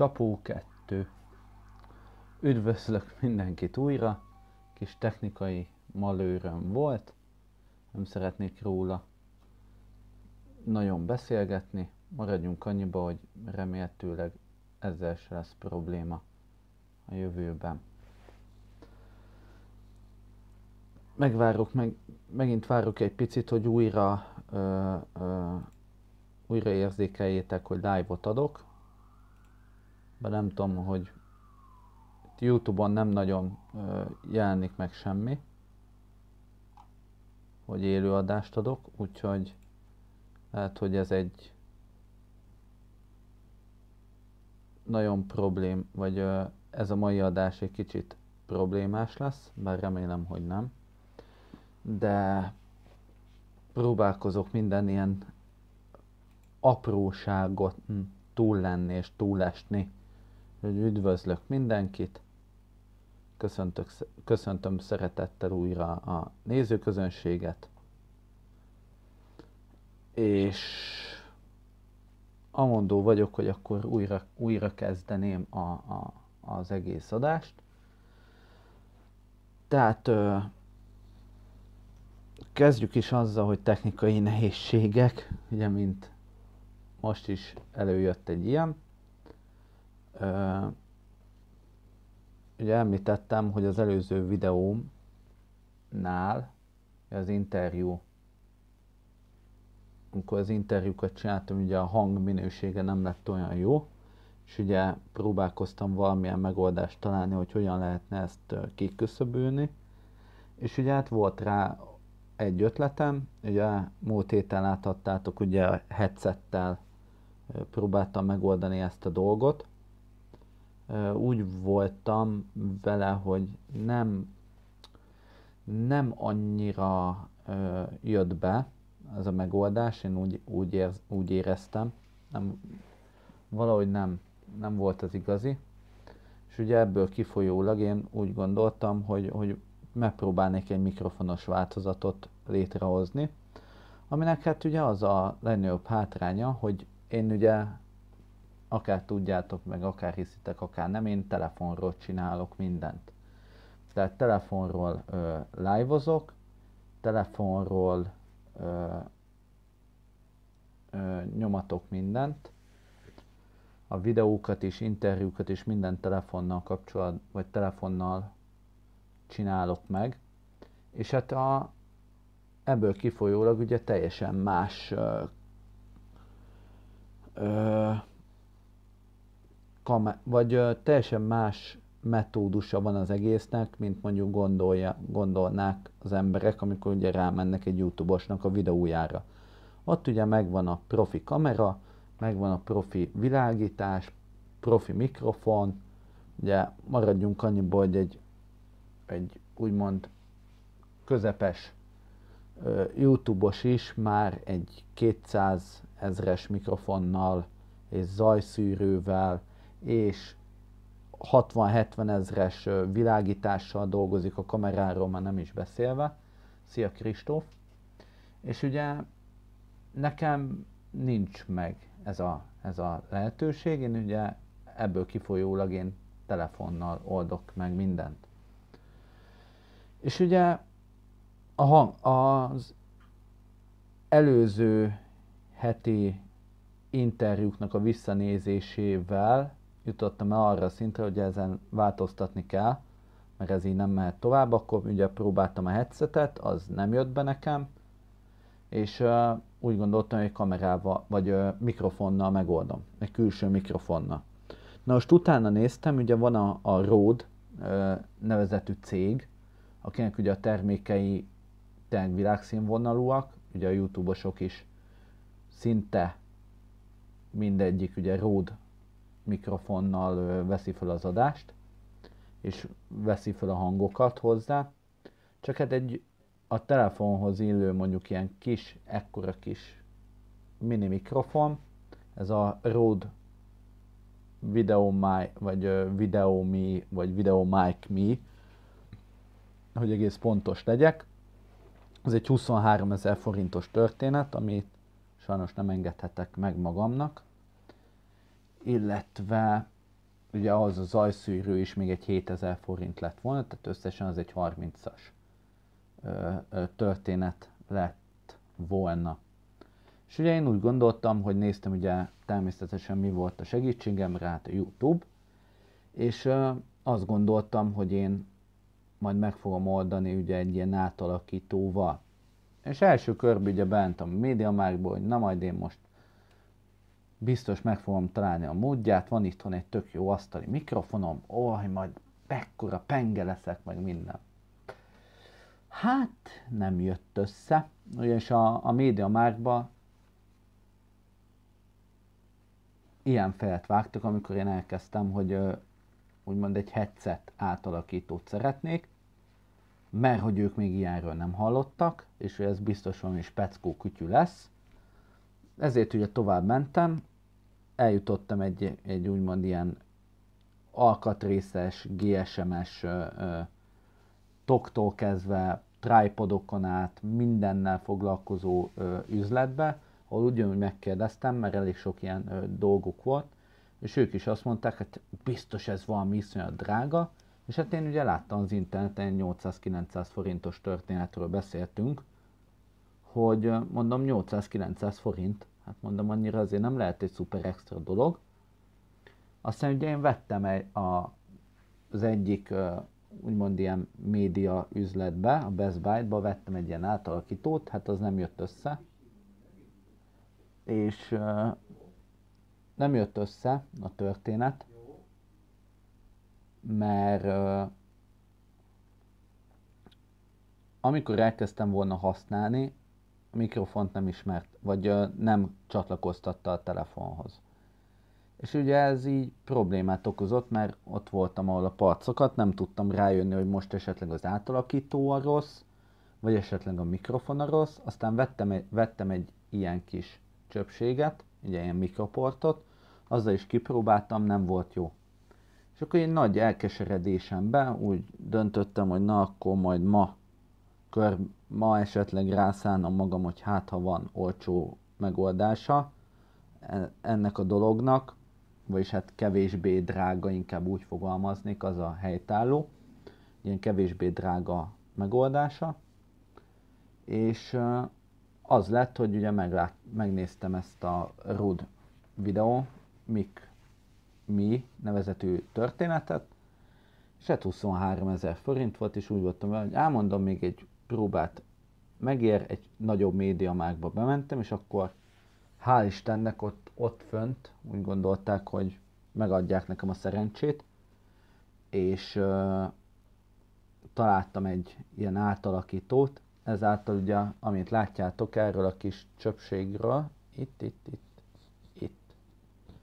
Csapó 2. Üdvözlök mindenkit újra, kis technikai malőröm volt, nem szeretnék róla nagyon beszélgetni, maradjunk annyiba, hogy remélhetőleg ezzel se lesz probléma a jövőben. Megvárok, meg, megint várok egy picit, hogy újra, ö, ö, újra érzékeljétek, hogy live-ot adok, bár nem tudom, hogy Youtube-on nem nagyon jelenik meg semmi, hogy élőadást adok, úgyhogy lehet, hogy ez egy nagyon problém, vagy ez a mai adás egy kicsit problémás lesz, bár remélem, hogy nem. De próbálkozok minden ilyen apróságot túl lenni és túlesni hogy üdvözlök mindenkit, Köszöntök, köszöntöm szeretettel újra a nézőközönséget, és amondó vagyok, hogy akkor újra, újra kezdeném a, a, az egész adást. Tehát ö, kezdjük is azzal, hogy technikai nehézségek, ugye mint most is előjött egy ilyen, Ugye említettem, hogy az előző videómnál az interjú, amikor az interjúkat csináltam, ugye a hang minősége nem lett olyan jó, és ugye próbálkoztam valamilyen megoldást találni, hogy hogyan lehetne ezt kiküszöbölni, és ugye hát volt rá egy ötletem, ugye múlt héten láthattátok, ugye headsettel próbáltam megoldani ezt a dolgot, úgy voltam vele, hogy nem, nem annyira jött be ez a megoldás, én úgy, úgy, ér, úgy éreztem, nem, valahogy nem, nem volt az igazi, és ugye ebből kifolyólag én úgy gondoltam, hogy, hogy megpróbálnék egy mikrofonos változatot létrehozni, aminek hát ugye az a legnagyobb hátránya, hogy én ugye akár tudjátok, meg akár hiszitek, akár nem, én telefonról csinálok mindent. Tehát telefonról ö, live-ozok, telefonról ö, ö, nyomatok mindent, a videókat is, interjúkat is minden telefonnal kapcsolat, vagy telefonnal csinálok meg, és hát a, ebből kifolyólag ugye teljesen más ö, ö, kamá- vagy ö, teljesen más metódusa van az egésznek, mint mondjuk gondolja, gondolnák az emberek, amikor ugye rámennek egy YouTube-osnak a videójára. Ott ugye megvan a profi kamera, megvan a profi világítás, profi mikrofon, ugye maradjunk annyiból, hogy egy, egy úgymond közepes YouTube-os is már egy 200 ezres mikrofonnal és zajszűrővel, és 60-70 ezres világítással dolgozik a kameráról, már nem is beszélve. Szia Kristóf! És ugye nekem nincs meg ez a, ez a lehetőség, én ugye ebből kifolyólag én telefonnal oldok meg mindent. És ugye a hang, az előző heti interjúknak a visszanézésével jutottam el arra a szintre, hogy ezen változtatni kell, mert ez így nem mehet tovább, akkor ugye próbáltam a headsetet, az nem jött be nekem, és uh, úgy gondoltam, hogy kamerával, vagy uh, mikrofonnal megoldom, egy külső mikrofonnal. Na most utána néztem, ugye van a, a Rode uh, nevezetű cég, akinek ugye a termékei tényleg világszínvonalúak, ugye a YouTube-osok is szinte mindegyik ugye Rode mikrofonnal veszi fel az adást, és veszi fel a hangokat hozzá, csak hát egy a telefonhoz illő mondjuk ilyen kis, ekkora kis mini mikrofon, ez a Rode Video My, vagy Video Me, vagy Video Mic Me, hogy egész pontos legyek. Ez egy 23 ezer forintos történet, amit sajnos nem engedhetek meg magamnak, illetve ugye az a zajszűrő is még egy 7000 forint lett volna, tehát összesen az egy 30-as történet lett volna. És ugye én úgy gondoltam, hogy néztem ugye természetesen mi volt a segítségem rá hát a YouTube, és azt gondoltam, hogy én majd meg fogom oldani ugye egy ilyen átalakítóval. És első körben ugye bentem a médiamárkba, hogy na majd én most biztos meg fogom találni a módját, van itthon egy tök jó asztali mikrofonom, oly, majd mekkora penge leszek, meg minden. Hát nem jött össze, ugyanis a, a média márkba ilyen fejet vágtak, amikor én elkezdtem, hogy úgymond egy headset átalakítót szeretnék, mert hogy ők még ilyenről nem hallottak, és hogy ez biztos valami speckó kütyű lesz. Ezért ugye tovább mentem, eljutottam egy, egy úgymond ilyen alkatrészes, GSM-es toktól kezdve tripodokon át mindennel foglalkozó ö, üzletbe, ahol ugyanúgy megkérdeztem, mert elég sok ilyen ö, dolguk volt, és ők is azt mondták, hogy hát biztos ez valami iszonyat drága, és hát én ugye láttam az interneten 800-900 forintos történetről beszéltünk, hogy mondom 800-900 forint, Hát mondom, annyira azért nem lehet egy szuper extra dolog. Aztán ugye én vettem egy, a, az egyik úgymond ilyen média üzletbe, a Best Buy-ba vettem egy ilyen átalakítót, hát az nem jött össze. És nem jött össze a történet, mert amikor elkezdtem volna használni, a mikrofont nem ismert vagy nem csatlakoztatta a telefonhoz. És ugye ez így problémát okozott, mert ott voltam, ahol a parcokat, nem tudtam rájönni, hogy most esetleg az átalakító a rossz, vagy esetleg a mikrofon a rossz, aztán vettem egy, vettem egy ilyen kis csöpséget, ugye ilyen mikroportot, azzal is kipróbáltam, nem volt jó. És akkor én nagy elkeseredésemben úgy döntöttem, hogy na akkor majd ma kör ma esetleg rászállnom magam, hogy hát ha van olcsó megoldása e-, ennek a dolognak, vagyis hát kevésbé drága, inkább úgy fogalmaznék, az a helytálló, ilyen kevésbé drága megoldása, és az lett, hogy ugye meglát, megnéztem ezt a RUD videó, Mik Mi nevezetű történetet, és hát 23 ezer forint volt, és úgy voltam vele, hogy elmondom, még egy próbát megér, egy nagyobb médiamákba bementem, és akkor hál' Istennek ott, ott fönt úgy gondolták, hogy megadják nekem a szerencsét, és ö, találtam egy ilyen átalakítót, ezáltal ugye, amit látjátok erről a kis csöpségről, itt, itt, itt, itt.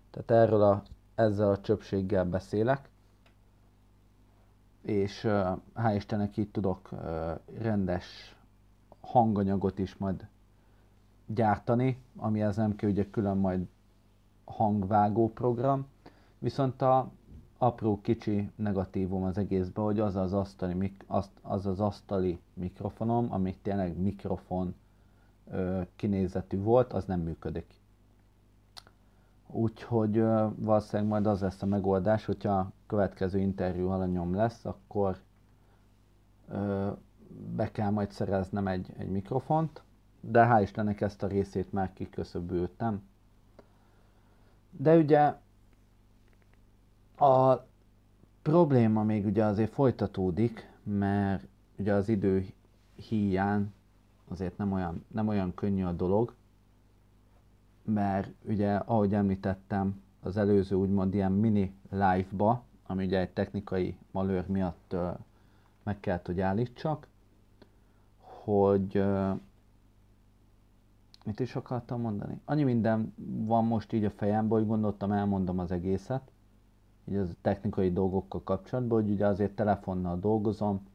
Tehát erről a, ezzel a csöpséggel beszélek, és hál' Istennek így tudok rendes hanganyagot is majd gyártani, ami az nem kell ugye külön majd hangvágó program, viszont a apró kicsi negatívum az egészben, hogy az az asztali, mik, az az asztali mikrofonom, amit tényleg mikrofon ö, kinézetű volt, az nem működik. Úgyhogy valószínűleg majd az lesz a megoldás, hogyha a következő interjú alanyom lesz, akkor be kell majd szereznem egy, egy mikrofont, de hál' Istennek ezt a részét már kiköszöbültem. De ugye a probléma még ugye azért folytatódik, mert ugye az idő híján azért nem olyan, nem olyan könnyű a dolog, mert ugye, ahogy említettem, az előző úgymond ilyen mini live-ba, ami ugye egy technikai malőr miatt meg kellett, hogy állítsak, hogy mit is akartam mondani? Annyi minden van most így a fejemben, hogy gondoltam, elmondom az egészet, így az technikai dolgokkal kapcsolatban, hogy ugye azért telefonnal dolgozom,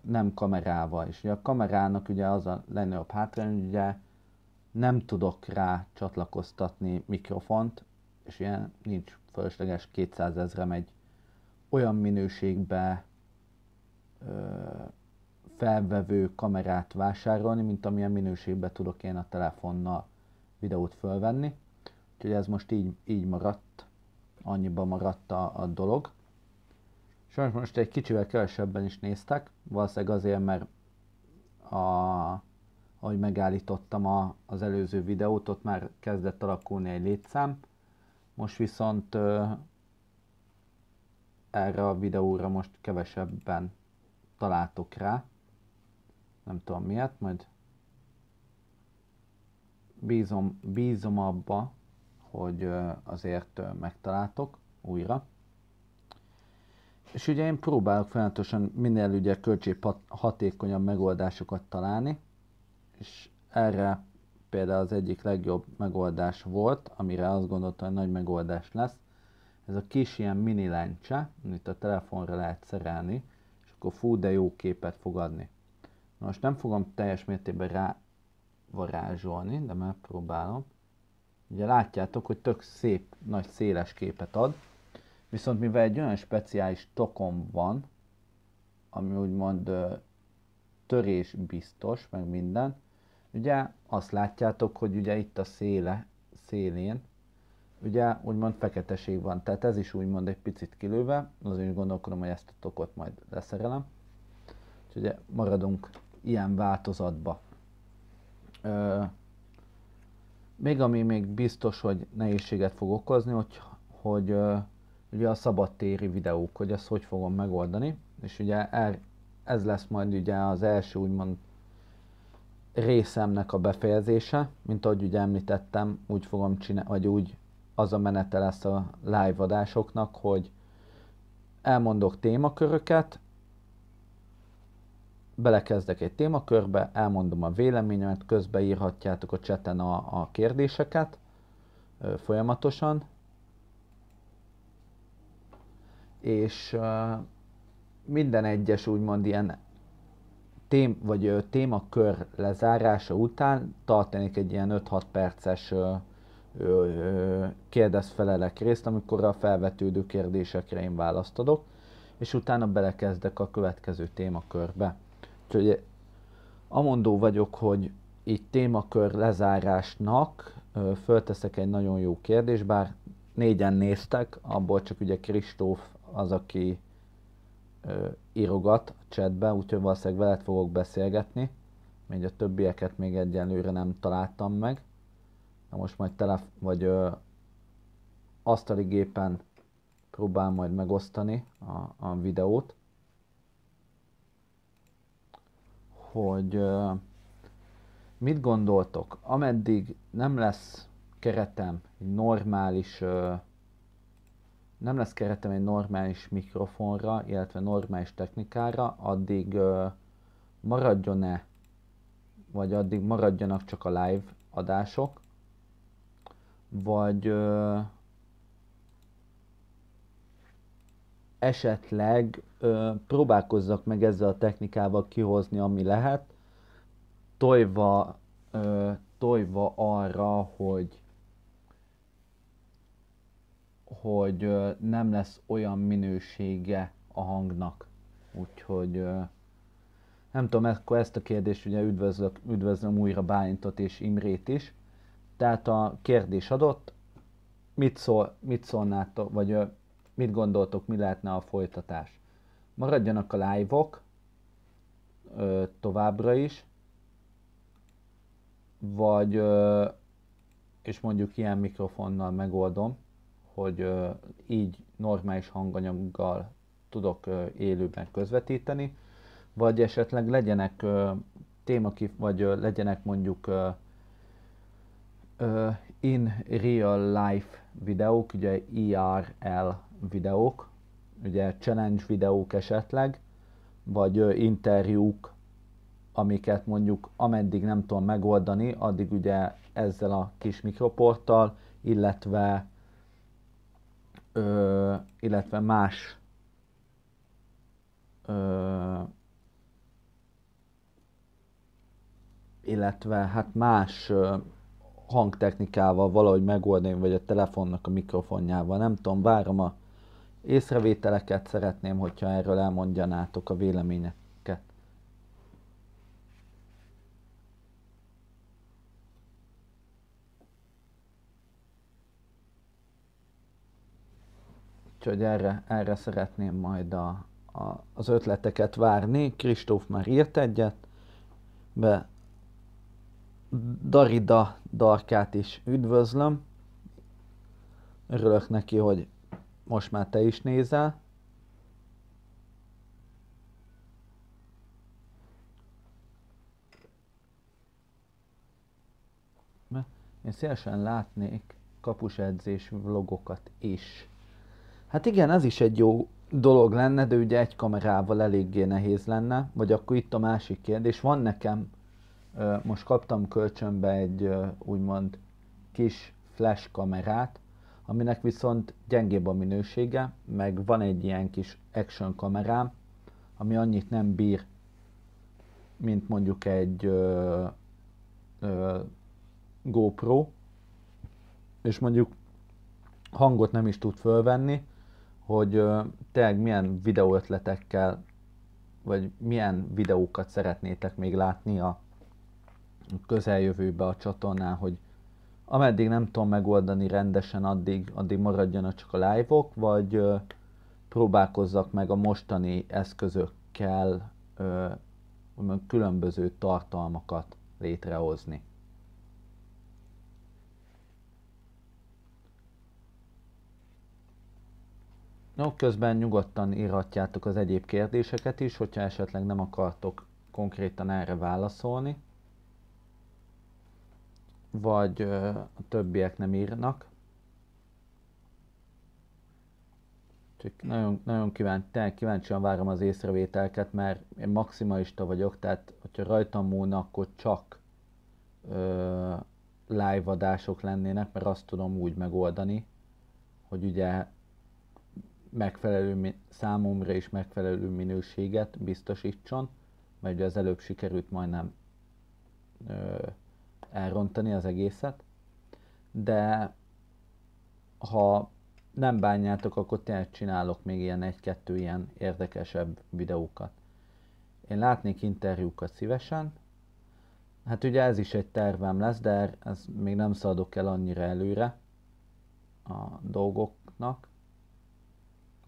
nem kamerával, és ugye a kamerának ugye az a legnagyobb hátrány, ugye nem tudok rá csatlakoztatni mikrofont, és ilyen nincs fölösleges 200 ezre megy olyan minőségbe ö, felvevő kamerát vásárolni, mint amilyen minőségbe tudok én a telefonnal videót fölvenni. Úgyhogy ez most így, így maradt, annyiba maradt a, a dolog. Sajnos most egy kicsivel kevesebben is néztek, valószínűleg azért, mert a ahogy megállítottam a, az előző videót, ott már kezdett alakulni egy létszám. Most viszont ö, erre a videóra most kevesebben találtok rá. Nem tudom miért, majd bízom, bízom abba, hogy ö, azért ö, megtaláltok újra. És ugye én próbálok folyamatosan minél ugye hatékonyabb megoldásokat találni, és erre például az egyik legjobb megoldás volt, amire azt gondoltam, hogy nagy megoldás lesz, ez a kis ilyen mini lencse, amit a telefonra lehet szerelni, és akkor fú, de jó képet fog adni. Na most nem fogom teljes mértékben rávarázsolni, de megpróbálom. Ugye látjátok, hogy tök szép, nagy széles képet ad, viszont mivel egy olyan speciális tokom van, ami úgymond törés biztos, meg minden, Ugye azt látjátok, hogy ugye itt a széle, szélén, ugye úgymond feketeség van, tehát ez is úgymond egy picit kilőve, azért is gondolkodom, hogy ezt a tokot majd leszerelem. Úgyhogy maradunk ilyen változatba. Ö, még ami még biztos, hogy nehézséget fog okozni, hogy, hogy ö, ugye a szabadtéri videók, hogy ezt hogy fogom megoldani, és ugye el, er, ez lesz majd ugye az első úgymond részemnek a befejezése, mint ahogy ugye említettem, úgy fogom csinálni, vagy úgy az a menete lesz a live adásoknak, hogy elmondok témaköröket, belekezdek egy témakörbe, elmondom a véleményemet, közbe írhatjátok a cseten a, a kérdéseket ö, folyamatosan, és ö, minden egyes úgymond ilyen tém, vagy témakör lezárása után tartanék egy ilyen 5-6 perces kérdezfelelek részt, amikor a felvetődő kérdésekre én választ adok, és utána belekezdek a következő témakörbe. Úgyhogy amondó vagyok, hogy itt témakör lezárásnak fölteszek egy nagyon jó kérdést, bár négyen néztek, abból csak ugye Kristóf az, aki írogat a chatbe, úgyhogy valószínűleg veled fogok beszélgetni. Még a többieket még egyenlőre nem találtam meg. Na most majd telef vagy ö, asztali gépen próbál majd megosztani a, a videót, hogy ö, mit gondoltok, ameddig nem lesz keretem, egy normális ö, nem lesz keretem egy normális mikrofonra, illetve normális technikára, addig maradjon-e, vagy addig maradjanak csak a live adások, vagy esetleg próbálkozzak meg ezzel a technikával kihozni, ami lehet, tojva, tojva arra, hogy hogy nem lesz olyan minősége a hangnak. Úgyhogy nem tudom, akkor ezt a kérdést ugye üdvözlök, üdvözlöm újra Bálintot és Imrét is. Tehát a kérdés adott, mit, szól, mit szólnátok, vagy mit gondoltok, mi lehetne a folytatás? Maradjanak a live-ok ö, továbbra is, vagy, ö, és mondjuk ilyen mikrofonnal megoldom, hogy így normális hanganyaggal tudok élőben közvetíteni, vagy esetleg legyenek témakif, vagy legyenek mondjuk in real life videók, ugye IRL videók, ugye challenge videók esetleg, vagy interjúk, amiket mondjuk ameddig nem tudom megoldani, addig ugye ezzel a kis mikroporttal, illetve ö, illetve más ö, illetve hát más ö, hangtechnikával valahogy megoldani, vagy a telefonnak a mikrofonjával. Nem tudom, várom a észrevételeket, szeretném, hogyha erről elmondjanátok a véleményet. Úgyhogy erre, erre szeretném majd a, a, az ötleteket várni. Kristóf már írt egyet, be Darida Darkát is üdvözlöm. Örülök neki, hogy most már te is nézel. Én szívesen látnék kapusedzés vlogokat is. Hát igen, ez is egy jó dolog lenne, de ugye egy kamerával eléggé nehéz lenne, vagy akkor itt a másik kérdés. Van nekem, most kaptam kölcsönbe egy úgymond kis flash kamerát, aminek viszont gyengébb a minősége, meg van egy ilyen kis action kamerám, ami annyit nem bír, mint mondjuk egy ö, ö, GoPro, és mondjuk hangot nem is tud fölvenni, hogy tényleg milyen videóötletekkel, vagy milyen videókat szeretnétek még látni a közeljövőbe a csatornán, hogy ameddig nem tudom megoldani rendesen, addig, addig maradjanak csak a live-ok, -ok, vagy próbálkozzak meg a mostani eszközökkel különböző tartalmakat létrehozni. No, közben nyugodtan írhatjátok az egyéb kérdéseket is, hogyha esetleg nem akartok konkrétan erre válaszolni, vagy a többiek nem írnak. Csak nagyon, nagyon kíváncsi, kíváncsian várom az észrevételket, mert én maximalista vagyok, tehát hogyha rajtam múlna, akkor csak ö, live adások lennének, mert azt tudom úgy megoldani, hogy ugye megfelelő, számomra is megfelelő minőséget biztosítson, mert ugye az előbb sikerült majdnem ö, elrontani az egészet, de ha nem bánjátok, akkor tényleg csinálok még ilyen egy-kettő ilyen érdekesebb videókat. Én látnék interjúkat szívesen, hát ugye ez is egy tervem lesz, de ez még nem szadok el annyira előre a dolgoknak,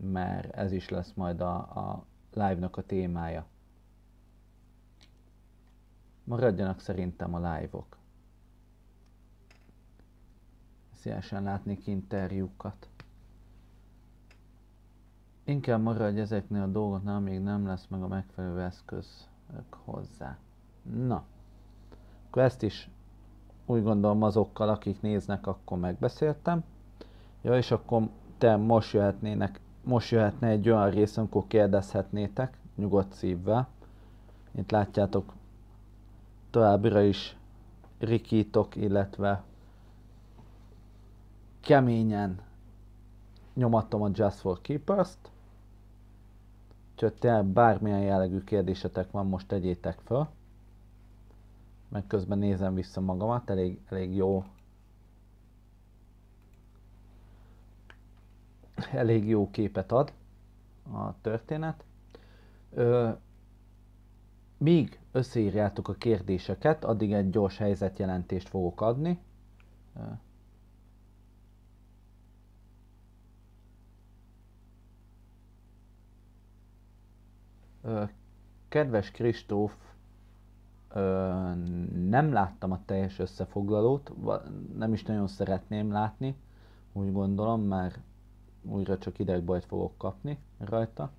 mert ez is lesz majd a, a live-nak a témája. Maradjanak szerintem a live-ok. Szívesen látnék interjúkat. Inkább maradj ezeknél a dolgoknál, még nem lesz meg a megfelelő eszközök hozzá. Na, akkor ezt is úgy gondolom azokkal, akik néznek, akkor megbeszéltem. Ja, és akkor te most jöhetnének most jöhetne egy olyan rész, amikor kérdezhetnétek nyugodt szívvel. Itt látjátok továbbra is rikítok, illetve keményen nyomattam a Just for Keepers-t. Úgyhogy te bármilyen jellegű kérdésetek van, most tegyétek föl. Meg közben nézem vissza magamat, elég, elég jó elég jó képet ad a történet. Ö, míg összeírjátok a kérdéseket, addig egy gyors helyzetjelentést fogok adni. Ö, Kedves Kristóf, nem láttam a teljes összefoglalót, nem is nagyon szeretném látni, úgy gondolom, mert újra csak idegbajt fogok kapni rajta,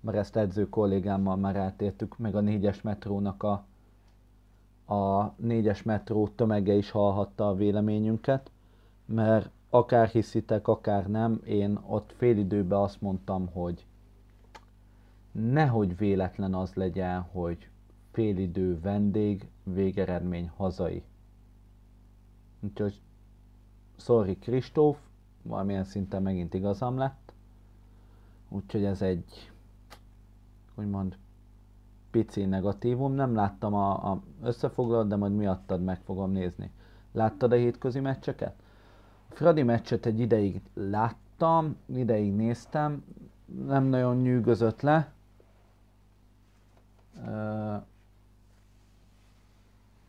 mert ezt edző kollégámmal már átértük, meg a négyes metrónak a, a négyes metró tömege is hallhatta a véleményünket, mert akár hiszitek, akár nem, én ott fél időben azt mondtam, hogy nehogy véletlen az legyen, hogy idő vendég, végeredmény hazai. Úgyhogy, sorry Kristóf, valamilyen szinten megint igazam lett. Úgyhogy ez egy, úgymond, pici negatívum. Nem láttam a, a összefoglalót, de majd miattad meg fogom nézni. Láttad a hétközi meccseket? A Fradi meccset egy ideig láttam, ideig néztem, nem nagyon nyűgözött le.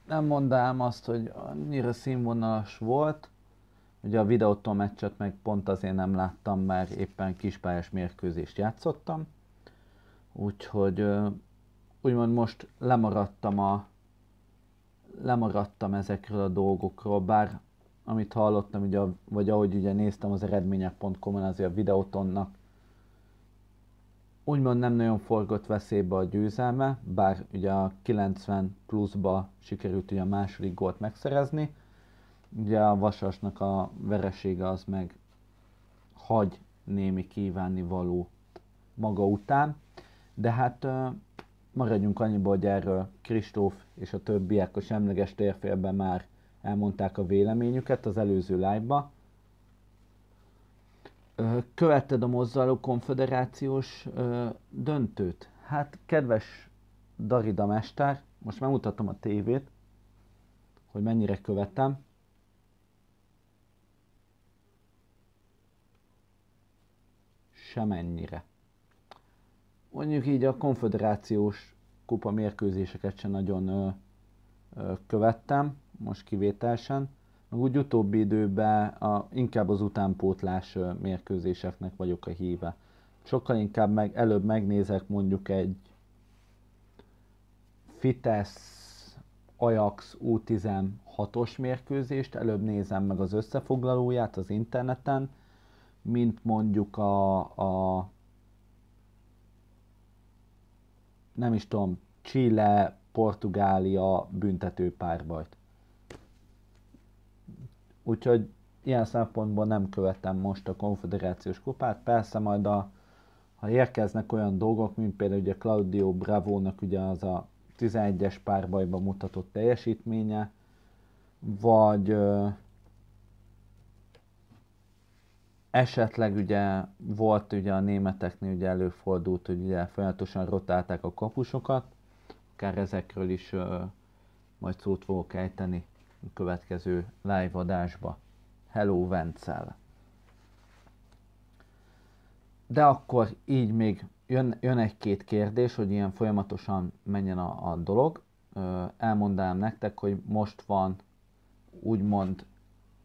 Nem mondanám azt, hogy annyira színvonalas volt, Ugye a videótól meccset meg pont azért nem láttam, mert éppen kispályás mérkőzést játszottam. Úgyhogy úgymond most lemaradtam a lemaradtam ezekről a dolgokról, bár amit hallottam, ugye, vagy ahogy ugye néztem az eredmények.com-on, azért a videótonnak úgymond nem nagyon forgott veszélybe a győzelme, bár ugye a 90 pluszba sikerült ugye a második gólt megszerezni, Ugye a Vasasnak a veresége az meg hagy némi kívánni való maga után, de hát maradjunk annyiba, hogy erről Kristóf és a többiek a semleges térfélben már elmondták a véleményüket az előző live-ba. Követted a mozzaló konfederációs döntőt? Hát, kedves Darida Mester, most megmutatom a tévét, hogy mennyire követtem. semennyire. Mondjuk így a konfederációs kupa mérkőzéseket sem nagyon ö, ö, követtem, most kivételesen. úgy utóbbi időben a, inkább az utánpótlás mérkőzéseknek vagyok a híve. Sokkal inkább meg, előbb megnézek mondjuk egy Fitesz Ajax U16-os mérkőzést, előbb nézem meg az összefoglalóját az interneten, mint mondjuk a, a nem is tudom, Chile, Portugália büntető párbajt. Úgyhogy ilyen szempontból nem követem most a konfederációs kupát. Persze majd a, ha érkeznek olyan dolgok, mint például ugye Claudio Bravónak ugye az a 11-es párbajban mutatott teljesítménye, vagy Esetleg ugye volt ugye a németeknél ugye előfordult, hogy ugye folyamatosan rotálták a kapusokat, akár ezekről is ö, majd szót fogok ejteni a következő live adásba. Hello Vencel! De akkor így még jön, jön egy-két kérdés, hogy ilyen folyamatosan menjen a, a dolog. Elmondanám nektek, hogy most van úgymond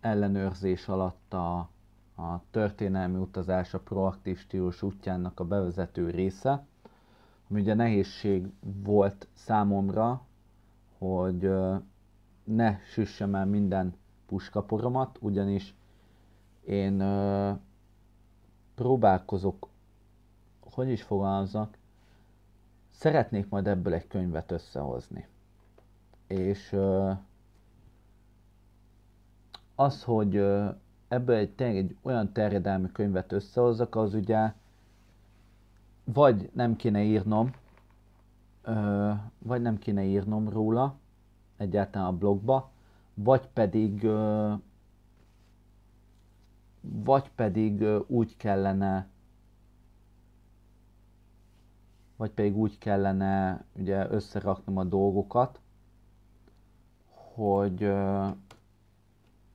ellenőrzés alatt a a történelmi utazás a proaktív stílus útjának a bevezető része, ami ugye nehézség volt számomra, hogy ne süssem el minden puskaporomat, ugyanis én próbálkozok, hogy is fogalmazok, szeretnék majd ebből egy könyvet összehozni. És az, hogy ebből egy, tényleg egy olyan terjedelmi könyvet összehozzak, az ugye vagy nem kéne írnom, ö, vagy nem kéne írnom róla egyáltalán a blogba, vagy pedig ö, vagy pedig ö, úgy kellene vagy pedig úgy kellene ugye összeraknom a dolgokat, hogy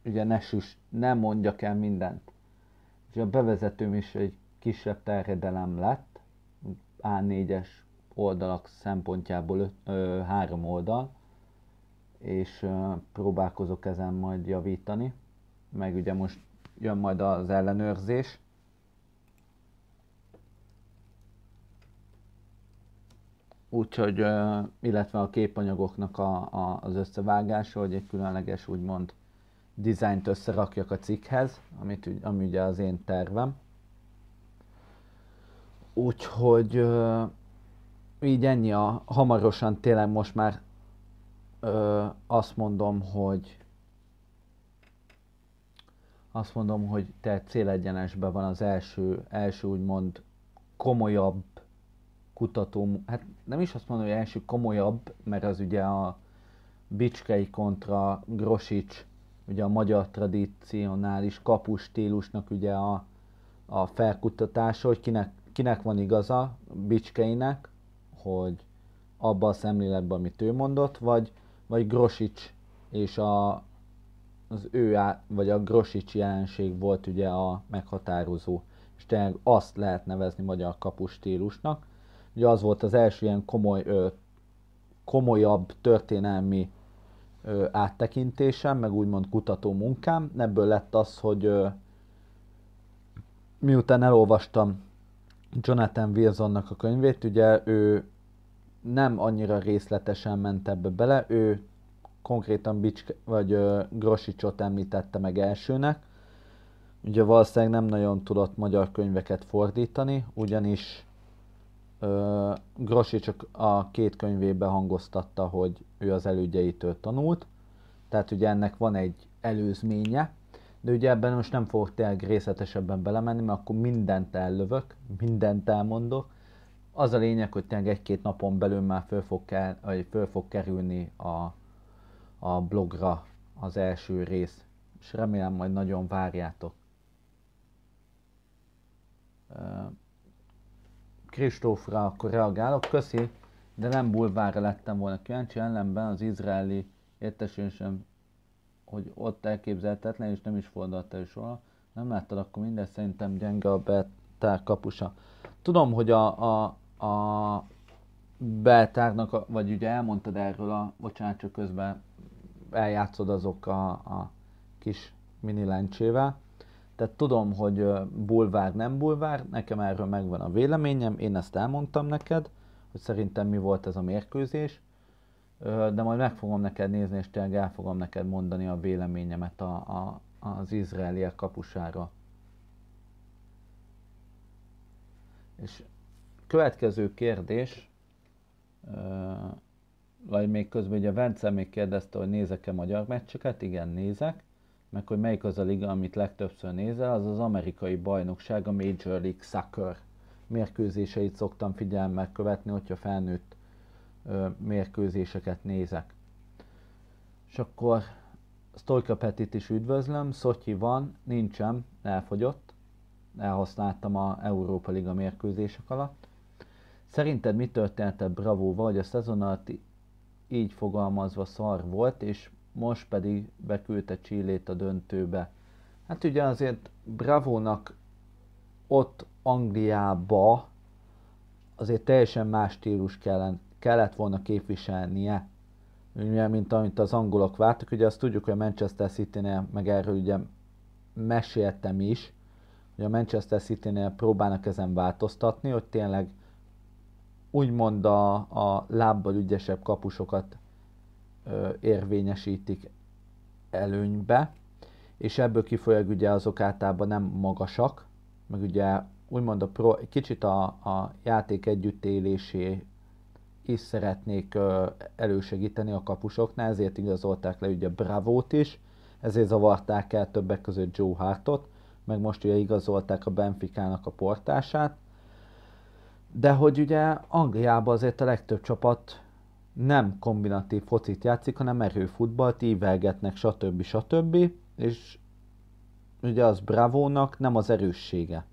ugye ne, süs, ne mondjak el mindent. És a bevezetőm is egy kisebb terjedelem lett, A4-es oldalak szempontjából öt, ö, három oldal, és ö, próbálkozok ezen majd javítani, meg ugye most jön majd az ellenőrzés, úgyhogy, illetve a képanyagoknak a, a, az összevágása, hogy egy különleges úgymond dizájnt összerakjak a cikkhez, amit, ami ugye az én tervem. Úgyhogy ö, így ennyi a hamarosan tényleg most már ö, azt mondom, hogy azt mondom, hogy te célegyenesben van az első, első úgymond komolyabb kutató, hát nem is azt mondom, hogy első komolyabb, mert az ugye a Bicskei kontra Grosics ugye a magyar tradicionális kapus stílusnak ugye a, a felkutatása, hogy kinek, kinek van igaza, Bicskeinek, hogy abba a szemléletben, amit ő mondott, vagy, vagy Grosics és a, az ő, á, vagy a Grosics jelenség volt ugye a meghatározó, és tényleg azt lehet nevezni magyar kapus stílusnak. Ugye az volt az első ilyen komoly, ö, komolyabb történelmi áttekintésem, meg úgymond kutató munkám. Ebből lett az, hogy miután elolvastam Jonathan Wilsonnak a könyvét, ugye ő nem annyira részletesen ment ebbe bele, ő konkrétan Bicsk vagy Grosicsot említette meg elsőnek. Ugye valószínűleg nem nagyon tudott magyar könyveket fordítani, ugyanis Grossi csak a két könyvében hangoztatta, hogy ő az elődjeitől tanult, tehát ugye ennek van egy előzménye, de ugye ebben most nem fogok tényleg részletesebben belemenni, mert akkor mindent ellövök, mindent elmondok. Az a lényeg, hogy tényleg egy-két napon belül már föl fog, kell, vagy föl fog kerülni a, a blogra az első rész, és remélem majd nagyon várjátok. Kristófra akkor reagálok, köszi, de nem bulvára lettem volna kíváncsi, ellenben az izraeli értesülésem, hogy ott elképzelhetetlen, és nem is fordult el soha. Nem láttad akkor minden szerintem gyenge a beltár kapusa. Tudom, hogy a, a, a beltárnak, a, vagy ugye elmondtad erről a, bocsánat, csak közben eljátszod azok a, a kis mini lencsével. Tehát tudom, hogy bulvár, nem bulvár, nekem erről megvan a véleményem, én ezt elmondtam neked, hogy szerintem mi volt ez a mérkőzés, de majd meg fogom neked nézni, és tényleg el fogom neked mondani a véleményemet a, a, az izraeliek kapusára. És következő kérdés, vagy még közben ugye Vence még kérdezte, hogy nézek-e magyar meccseket, igen, nézek meg hogy melyik az a liga, amit legtöbbször nézel, az az amerikai bajnokság, a Major League Soccer mérkőzéseit szoktam figyelemmel követni, hogyha felnőtt ö, mérkőzéseket nézek. És akkor Stojka Petit is üdvözlöm, Szotyi van, nincsen, elfogyott, elhasználtam a Európa Liga mérkőzések alatt. Szerinted mi történt a bravo hogy a szezon alatt így fogalmazva szar volt, és most pedig beküldte Csillét a döntőbe. Hát ugye azért Bravónak ott Angliába azért teljesen más stílus kellene, kellett volna képviselnie, ugye, mint amit az angolok vártak. Ugye azt tudjuk, hogy a Manchester City-nél, meg erről ugye meséltem is, hogy a Manchester City-nél próbálnak ezen változtatni, hogy tényleg úgymond a, a lábbal ügyesebb kapusokat érvényesítik előnybe, és ebből kifolyólag ugye azok általában nem magasak, meg ugye úgymond a pro, kicsit a, a játék együttélésé is szeretnék elősegíteni a kapusoknál, ezért igazolták le ugye Bravót is, ezért zavarták el többek között Joe Hartot, meg most ugye igazolták a Benficának a portását, de hogy ugye Angliában azért a legtöbb csapat nem kombinatív focit játszik, hanem erőfutballt, ívelgetnek, stb. stb. És ugye az Bravónak nem az erőssége.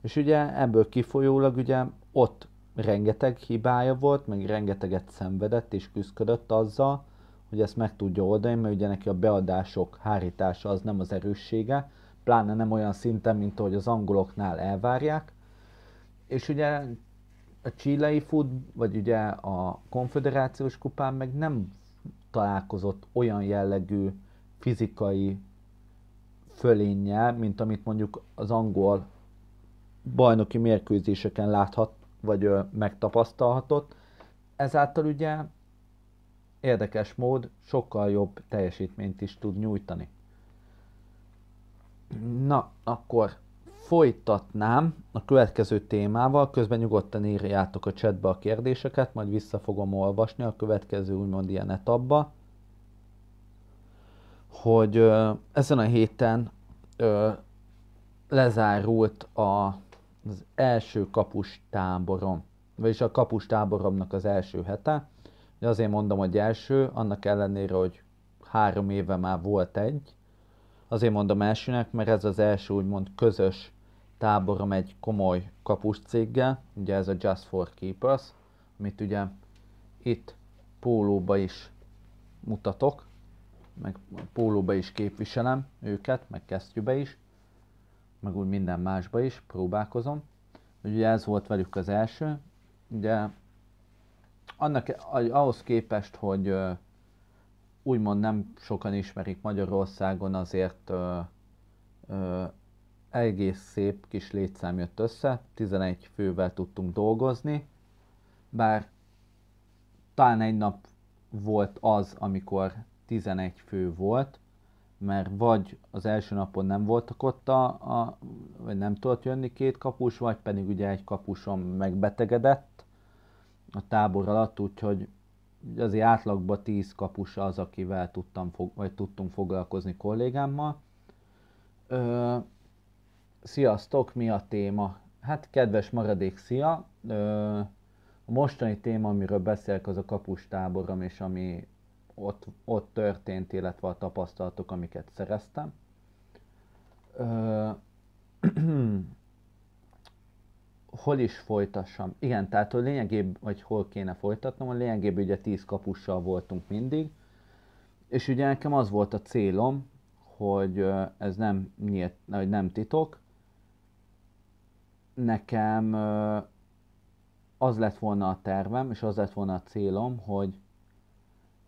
És ugye ebből kifolyólag ugye ott rengeteg hibája volt, meg rengeteget szenvedett és küzdködött azzal, hogy ezt meg tudja oldani, mert ugye neki a beadások hárítása az nem az erőssége, pláne nem olyan szinten, mint ahogy az angoloknál elvárják. És ugye a csillai fut, vagy ugye a konfederációs kupán meg nem találkozott olyan jellegű fizikai fölénnyel, mint amit mondjuk az angol bajnoki mérkőzéseken láthat, vagy ö, megtapasztalhatott. Ezáltal ugye érdekes mód sokkal jobb teljesítményt is tud nyújtani. Na, akkor folytatnám a következő témával, közben nyugodtan írjátok a chatbe a kérdéseket, majd vissza fogom olvasni a következő úgymond ilyen etapba, hogy ö, ezen a héten ö, lezárult a, az első kapus táborom, vagyis a kapus táboromnak az első hete. Azért mondom, hogy első, annak ellenére, hogy három éve már volt egy, azért mondom elsőnek, mert ez az első úgymond közös táborom egy komoly kapus céggel, ugye ez a Just for Keepers, amit ugye itt pólóba is mutatok, meg pólóba is képviselem őket, meg kesztyűbe is, meg úgy minden másba is próbálkozom. Ugye ez volt velük az első, ugye annak, ahhoz képest, hogy úgymond nem sokan ismerik Magyarországon, azért egész szép kis létszám jött össze, 11 fővel tudtunk dolgozni, bár talán egy nap volt az, amikor 11 fő volt, mert vagy az első napon nem voltak ott, a, a, vagy nem tudott jönni két kapus, vagy pedig ugye egy kapusom megbetegedett a tábor alatt, úgyhogy az átlagban 10 kapus az, akivel tudtam, fog, vagy tudtunk foglalkozni kollégámmal. Ö, Sziasztok, mi a téma? Hát kedves maradék, szia! A mostani téma, amiről beszélek, az a kapustáborom, és ami ott, ott történt, illetve a tapasztalatok, amiket szereztem. hol is folytassam? Igen, tehát a lényegében, vagy hol kéne folytatnom, a lényegében ugye 10 kapussal voltunk mindig, és ugye nekem az volt a célom, hogy ez nem, nyílt, hogy nem titok, nekem az lett volna a tervem, és az lett volna a célom, hogy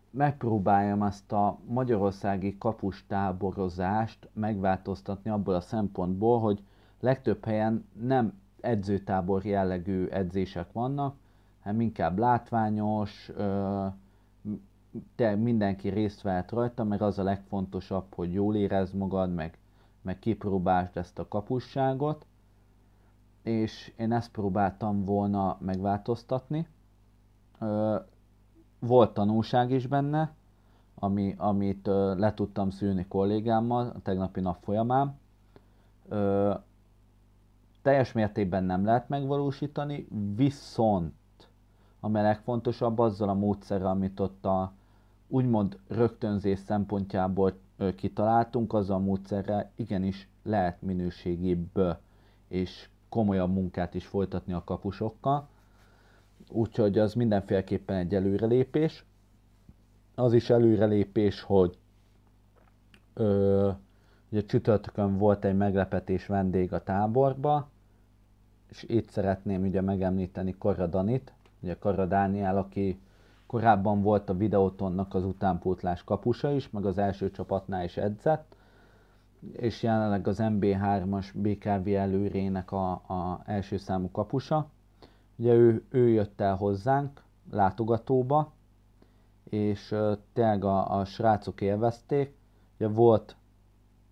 megpróbáljam ezt a magyarországi kapustáborozást megváltoztatni abból a szempontból, hogy legtöbb helyen nem edzőtábor jellegű edzések vannak, hanem inkább látványos, te mindenki részt vehet rajta, mert az a legfontosabb, hogy jól érezd magad, meg, meg kipróbáld ezt a kapusságot, és én ezt próbáltam volna megváltoztatni. Ö, volt tanulság is benne, ami, amit ö, le tudtam szűrni kollégámmal a tegnapi nap folyamán. Ö, teljes mértékben nem lehet megvalósítani, viszont a legfontosabb azzal a módszerrel, amit ott a úgymond rögtönzés szempontjából kitaláltunk, azzal a módszerrel igenis lehet minőségibb és komolyabb munkát is folytatni a kapusokkal, úgyhogy az mindenféleképpen egy előrelépés. Az is előrelépés, hogy ö, ugye csütörtökön volt egy meglepetés vendég a táborba, és itt szeretném ugye megemlíteni Karadanit, ugye Karadániel, aki korábban volt a videótonnak az utánpótlás kapusa is, meg az első csapatnál is edzett, és jelenleg az MB3-as BKV előrének a, a első számú kapusa. Ugye ő, ő jött el hozzánk látogatóba, és uh, tényleg a, a srácok élvezték. Ugye volt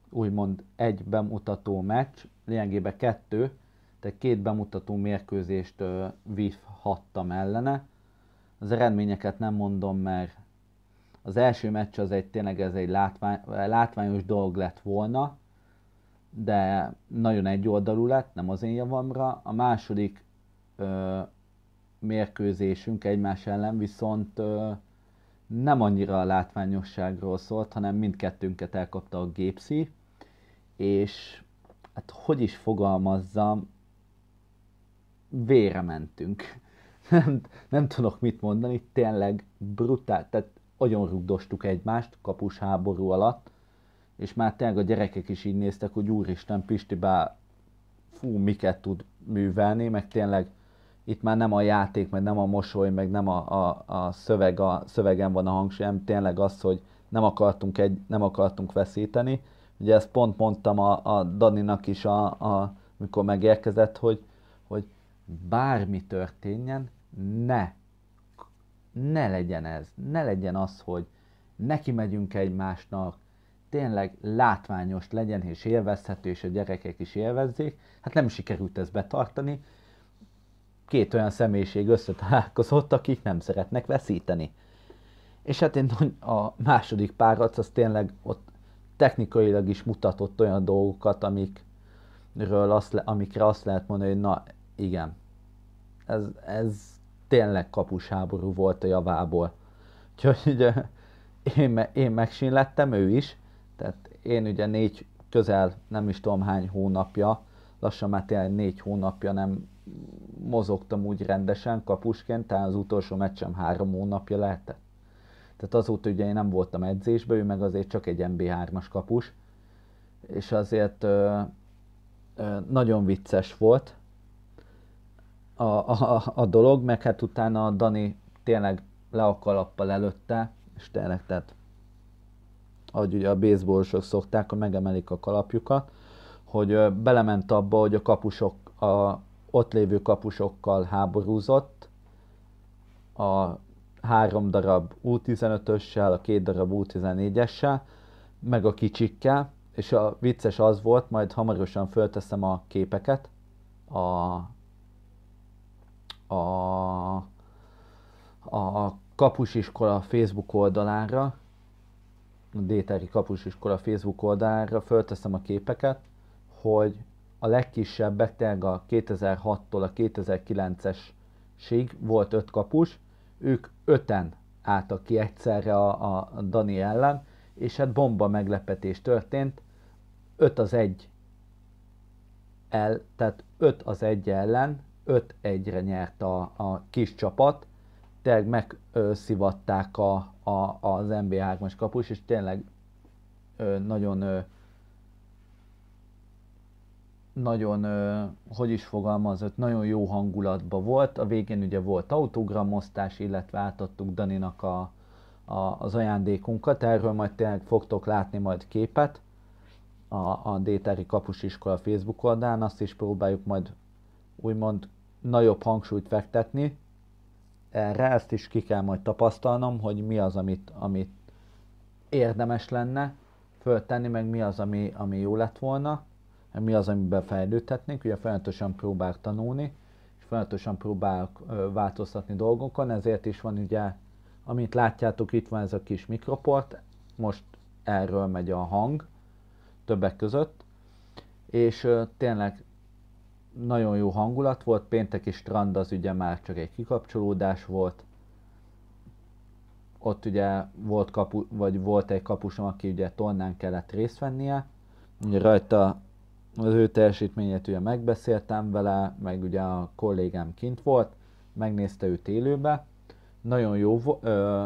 úgymond egy bemutató meccs, lényegében kettő, tehát két bemutató mérkőzést uh, vívhattam ellene. Az eredményeket nem mondom, mert az első meccs az egy tényleg ez egy látvány, látványos dolog lett volna, de nagyon egyoldalú lett, nem az én javamra. A második ö, mérkőzésünk egymás ellen viszont ö, nem annyira a látványosságról szólt, hanem mindkettőnket elkapta a gépszi, és hát hogy is fogalmazzam, vére mentünk. Nem, nem tudok mit mondani, tényleg brutál. Tehát agyon rugdostuk egymást kapus háború alatt, és már tényleg a gyerekek is így néztek, hogy úristen Pisti bá, fú, miket tud művelni, meg tényleg itt már nem a játék, meg nem a mosoly, meg nem a, a, a, szöveg, a szövegen van a hangsúly, hanem tényleg az, hogy nem akartunk, egy, nem akartunk veszíteni. Ugye ezt pont mondtam a, a Daninak is, a, a, mikor megérkezett, hogy, hogy bármi történjen, ne ne legyen ez, ne legyen az, hogy neki megyünk egymásnak, tényleg látványos legyen és élvezhető, és a gyerekek is élvezzék. Hát nem sikerült ezt betartani. Két olyan személyiség összetalálkozott, akik nem szeretnek veszíteni. És hát én a második párat, az tényleg ott technikailag is mutatott olyan dolgokat, amikről azt le, amikre azt lehet mondani, hogy na igen, ez, ez tényleg háború volt a javából. Úgyhogy ugye, én, én megsínlettem, ő is, tehát én ugye négy, közel nem is tudom hány hónapja, lassan már tényleg négy hónapja nem mozogtam úgy rendesen kapusként, tehát az utolsó meccsem három hónapja lehetett. Tehát azóta ugye én nem voltam edzésben, ő meg azért csak egy MB3-as kapus, és azért ö, ö, nagyon vicces volt, a, a, a dolog, meg hát utána a Dani tényleg le a kalappal előtte, és tényleg, tehát ahogy ugye a baseballosok szokták, hogy megemelik a kalapjukat, hogy belement abba, hogy a kapusok, a ott lévő kapusokkal háborúzott, a három darab U15-össel, a két darab U14-essel, meg a kicsikkel, és a vicces az volt, majd hamarosan fölteszem a képeket a a, a kapusiskola Facebook oldalára, a Déteri kapusiskola Facebook oldalára fölteszem a képeket, hogy a legkisebbek, tényleg a 2006-tól a 2009-esig volt öt kapus, ők öten álltak ki egyszerre a, a Dani ellen, és hát bomba meglepetés történt, 5 az 1 el, tehát 5 az 1 ellen 5-1-re nyert a, a kis csapat, tényleg megszivatták a, a, az NBA 3 as kapus, és tényleg ö, nagyon ö, nagyon, ö, hogy is fogalmazott, nagyon jó hangulatban volt. A végén ugye volt autogramosztás, illetve átadtuk Daninak a, a, az ajándékunkat. Erről majd tényleg fogtok látni majd képet a, a Détári Kapus Iskola Facebook oldalán. Azt is próbáljuk majd úgymond nagyobb hangsúlyt fektetni erre, ezt is ki kell majd tapasztalnom, hogy mi az, amit, amit érdemes lenne föltenni, meg mi az, ami, ami jó lett volna, mi az, amiben fejlődhetnénk, ugye folyamatosan próbál tanulni, és folyamatosan próbál változtatni dolgokon, ezért is van ugye, amit látjátok, itt van ez a kis mikroport, most erről megy a hang, többek között, és tényleg nagyon jó hangulat volt, pénteki strand az ugye már csak egy kikapcsolódás volt, ott ugye volt, kapu, vagy volt egy kapusom, aki ugye tornán kellett részt vennie, ugye rajta az ő teljesítményét ugye megbeszéltem vele, meg ugye a kollégám kint volt, megnézte őt élőbe, nagyon jó, ö,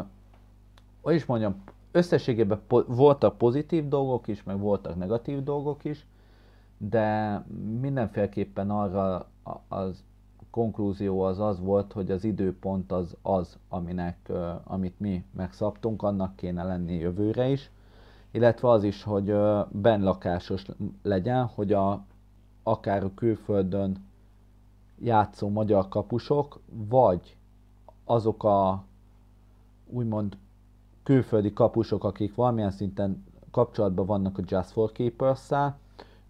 hogy is mondjam, összességében po- voltak pozitív dolgok is, meg voltak negatív dolgok is, de mindenféleképpen arra az konklúzió az az volt, hogy az időpont az az, aminek, amit mi megszabtunk, annak kéne lenni jövőre is, illetve az is, hogy benlakásos legyen, hogy a, akár a külföldön játszó magyar kapusok, vagy azok a úgymond külföldi kapusok, akik valamilyen szinten kapcsolatban vannak a Just for keepers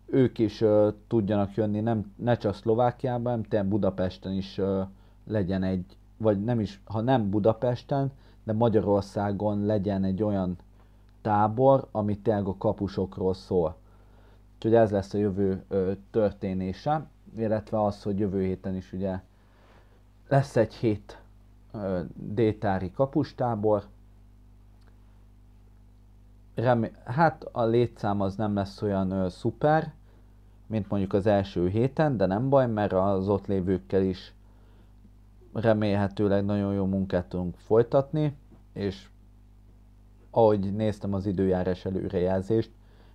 ők is ö, tudjanak jönni, nem, ne csak Szlovákiában, hanem te Budapesten is ö, legyen egy, vagy nem is, ha nem Budapesten, de Magyarországon legyen egy olyan tábor, ami tényleg a kapusokról szól. Úgyhogy ez lesz a jövő ö, történése, illetve az, hogy jövő héten is ugye lesz egy hét ö, détári kapustábor, remé- hát a létszám az nem lesz olyan ö, szuper, mint mondjuk az első héten, de nem baj, mert az ott lévőkkel is remélhetőleg nagyon jó munkát tudunk folytatni, és ahogy néztem az időjárás előrejelzést,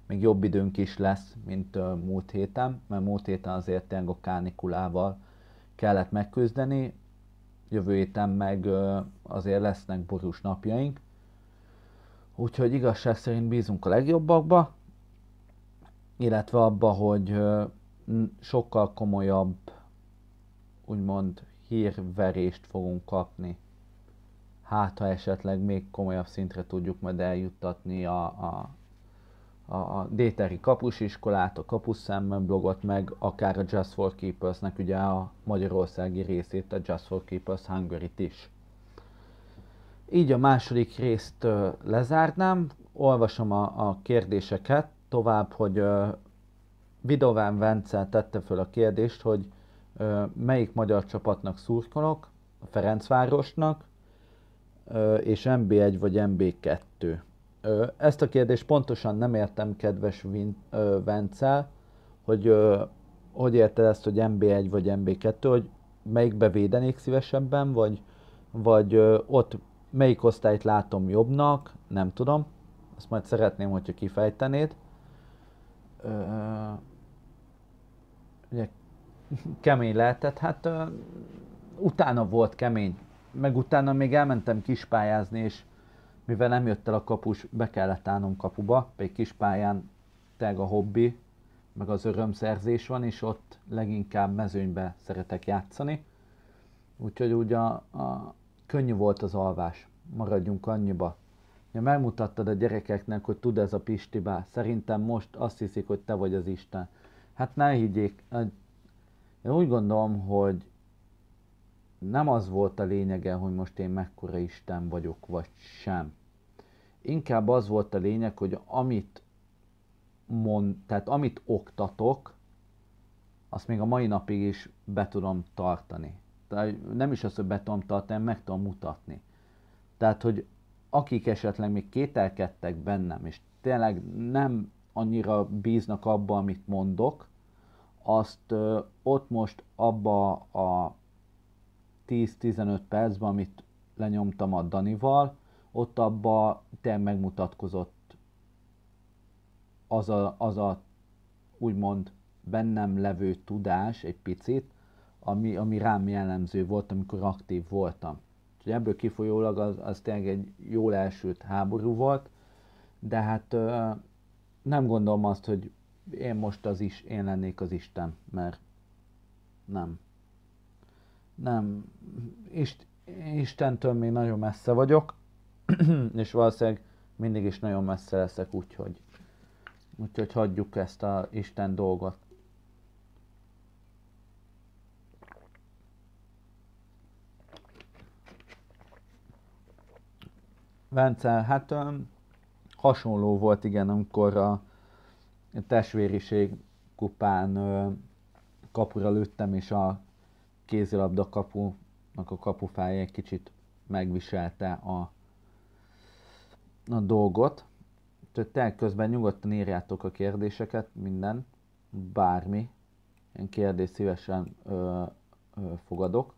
még jobb időnk is lesz, mint ö, múlt héten, mert múlt héten azért tényleg a kánikulával kellett megküzdeni, jövő héten meg ö, azért lesznek borús napjaink, Úgyhogy igazság szerint bízunk a legjobbakba, illetve abba, hogy sokkal komolyabb, úgymond hírverést fogunk kapni. Hát, ha esetleg még komolyabb szintre tudjuk majd eljuttatni a, a, a Déteri kapusiskolát, a kapus blogot, meg akár a Just for Keepers-nek ugye a magyarországi részét, a Just for Keepers Hungary-t is. Így a második részt lezárnám, olvasom a, a kérdéseket tovább, hogy Vidován Vence tette föl a kérdést, hogy melyik magyar csapatnak szurkolok, a Ferencvárosnak, és MB1 vagy MB2. Ezt a kérdést pontosan nem értem, kedves Vin, Vence, hogy hogy érted ezt, hogy MB1 vagy MB2, hogy melyikbe védenék szívesebben, vagy, vagy ott Melyik osztályt látom jobbnak, nem tudom. Ezt majd szeretném, hogyha kifejtenéd. Ö, ugye kemény lehetett, hát ö, utána volt kemény. Meg utána még elmentem kispályázni, és mivel nem jött el a kapus, be kellett állnom kapuba, pedig kispályán teg a hobbi, meg az örömszerzés van, és ott leginkább mezőnybe szeretek játszani. Úgyhogy ugye a, a, Könnyű volt az alvás. Maradjunk annyiba. Ja, megmutattad a gyerekeknek, hogy tud ez a Pistibá. Szerintem most azt hiszik, hogy te vagy az Isten. Hát ne higgyék. Én úgy gondolom, hogy nem az volt a lényege, hogy most én mekkora Isten vagyok, vagy sem. Inkább az volt a lényeg, hogy amit mond, tehát amit oktatok, azt még a mai napig is be tudom tartani. Tehát nem is az, hogy betom tartani, meg tudom mutatni. Tehát, hogy akik esetleg még kételkedtek bennem, és tényleg nem annyira bíznak abba, amit mondok, azt ö, ott most abba a 10-15 percben, amit lenyomtam a Danival, ott abba te megmutatkozott az a, az a úgymond bennem levő tudás egy picit, ami, ami rám jellemző volt, amikor aktív voltam. Úgyhogy ebből kifolyólag az, az tényleg egy jól elsült háború volt, de hát ö, nem gondolom azt, hogy én most az is, én lennék az Isten, mert nem. Nem. Ist, Istentől még nagyon messze vagyok, és valószínűleg mindig is nagyon messze leszek, úgyhogy, úgyhogy hagyjuk ezt a Isten dolgot. Vence, hát hasonló volt, igen, amikor a testvériség kupán kapura lőttem, és a kézilabda kapunak a kapufája egy kicsit megviselte a, a dolgot. Tehát te közben nyugodtan írjátok a kérdéseket, minden, bármi. Én kérdést szívesen ö, ö, fogadok.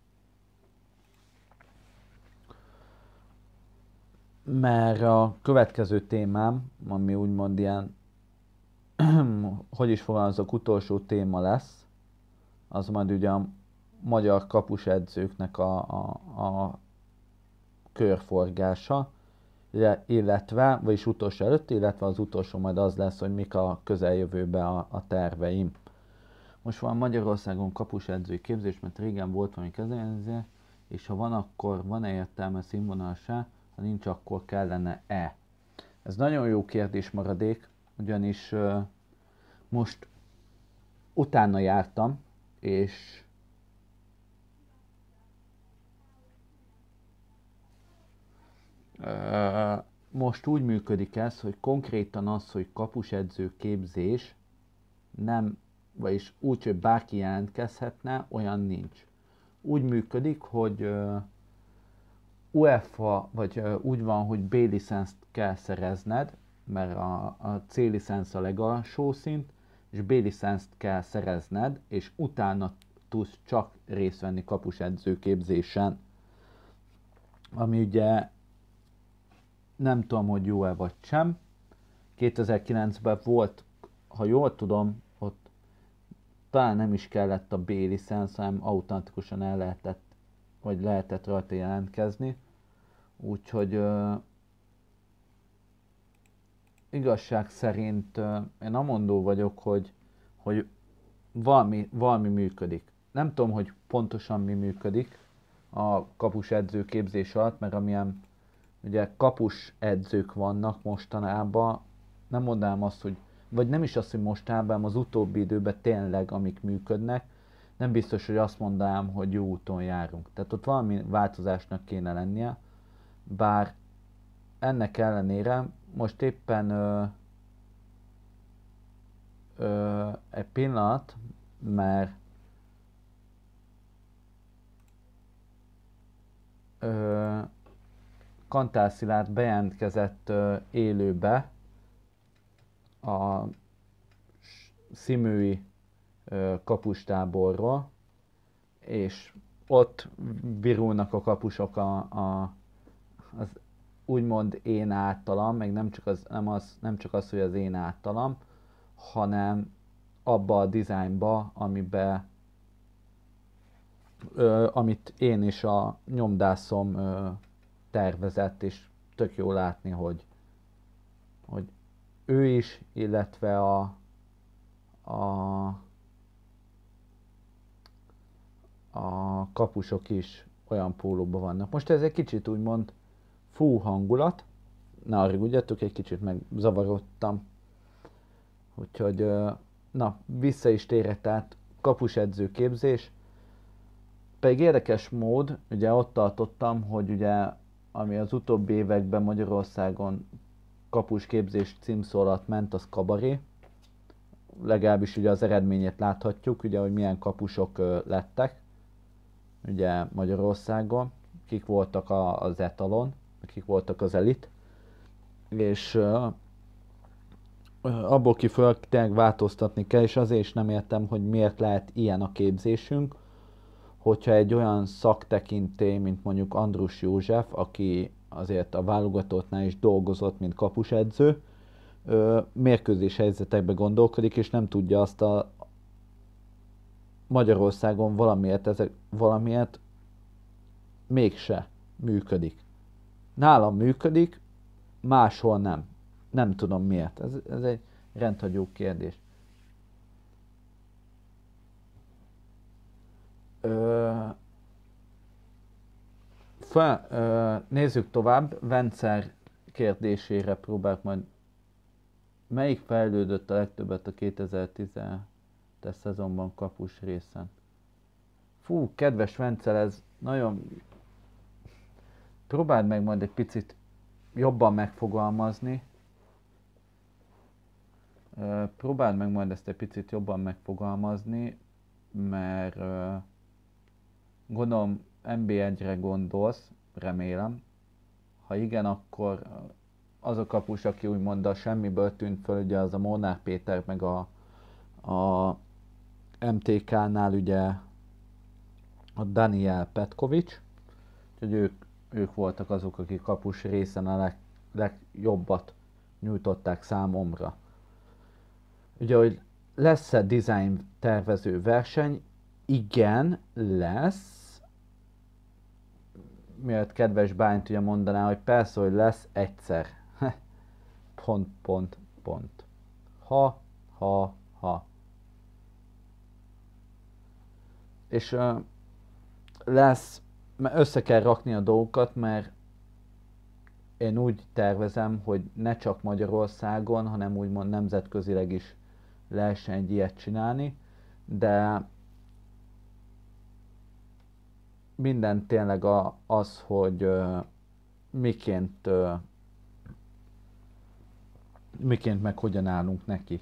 mert a következő témám, ami úgymond ilyen, hogy is fogalmazok, utolsó téma lesz, az majd ugye a magyar kapusedzőknek a, a, a körforgása, illetve, vagyis utolsó előtt, illetve az utolsó majd az lesz, hogy mik a közeljövőben a, a terveim. Most van Magyarországon kapusedzői képzés, mert régen volt valami kezdeményezés, és ha van, akkor van-e értelme színvonalsá, ha nincs, akkor kellene-e? Ez nagyon jó kérdés maradék, ugyanis most utána jártam, és most úgy működik ez, hogy konkrétan az, hogy kapusedző képzés nem, vagyis úgy, hogy bárki jelentkezhetne, olyan nincs. Úgy működik, hogy UEFA, vagy úgy van, hogy b licenszt kell szerezned, mert a, a C licensz a legalsó szint, és B licenszt kell szerezned, és utána tudsz csak részt venni kapus képzésen, ami ugye nem tudom, hogy jó-e vagy sem. 2009-ben volt, ha jól tudom, ott talán nem is kellett a B licensz, hanem automatikusan el lehetett vagy lehetett rajta jelentkezni. Úgyhogy uh, igazság szerint uh, én amondó vagyok, hogy, hogy valami, valami működik. Nem tudom, hogy pontosan mi működik a kapus edző képzés alatt, mert amilyen ugye kapus edzők vannak mostanában, nem mondanám azt, hogy, vagy nem is azt, hogy mostanában, az utóbbi időben tényleg, amik működnek, nem biztos, hogy azt mondanám, hogy jó úton járunk. Tehát ott valami változásnak kéne lennie, bár ennek ellenére most éppen ö, ö, egy pillanat, mert ö, Kantál Szilárd bejelentkezett ö, élőbe a Szimői kapustáborról, és ott virulnak a kapusok a, a, az úgymond én általam, meg nem csak az, nem az, nem csak az hogy az én általam, hanem abba a dizájnba, amibe, ö, amit én is a nyomdászom ö, tervezett, és tök jó látni, hogy, hogy ő is, illetve a, a a kapusok is olyan pólóban vannak. Most ez egy kicsit úgymond fú hangulat, na rúgyatok, egy kicsit megzavarodtam. Úgyhogy, na, vissza is térett tehát kapusedző képzés. Pedig érdekes mód, ugye ott tartottam, hogy ugye, ami az utóbbi években Magyarországon kapus képzés címszó alatt ment, az kabaré. Legalábbis ugye az eredményét láthatjuk, ugye, hogy milyen kapusok lettek ugye Magyarországon, kik voltak a, az etalon, kik voltak az elit, és abból kifőleg tényleg változtatni kell, és azért is nem értem, hogy miért lehet ilyen a képzésünk, hogyha egy olyan szaktekinté, mint mondjuk Andrus József, aki azért a válogatottnál is dolgozott, mint kapusedző, mérkőzés helyzetekbe gondolkodik, és nem tudja azt a, Magyarországon valamiért, ezek, valamiért mégse működik. Nálam működik, máshol nem. Nem tudom miért. Ez, ez egy rendhagyó kérdés. Ö, fe, ö, nézzük tovább. Vencer kérdésére próbálok majd. Melyik fejlődött a legtöbbet a 2010 te szezonban kapus részen. Fú, kedves Vencel, ez nagyon... Próbáld meg majd egy picit jobban megfogalmazni. Próbáld meg majd ezt egy picit jobban megfogalmazni, mert gondolom MB1-re gondolsz, remélem. Ha igen, akkor az a kapus, aki úgymond a semmiből tűnt föl, ugye az a Molnár Péter, meg a, a MTK-nál ugye a Daniel Petkovics, úgyhogy ők, ők voltak azok, akik kapus részen a leg, legjobbat nyújtották számomra. Ugye, hogy lesz-e design tervező verseny? Igen, lesz. Miért kedves Bányt ugye mondaná, hogy persze, hogy lesz egyszer. pont, pont, pont. Ha, ha, és uh, lesz, mert össze kell rakni a dolgokat, mert én úgy tervezem, hogy ne csak Magyarországon, hanem úgymond nemzetközileg is lehessen egy ilyet csinálni, de minden tényleg a, az, hogy uh, miként, uh, miként meg hogyan állunk neki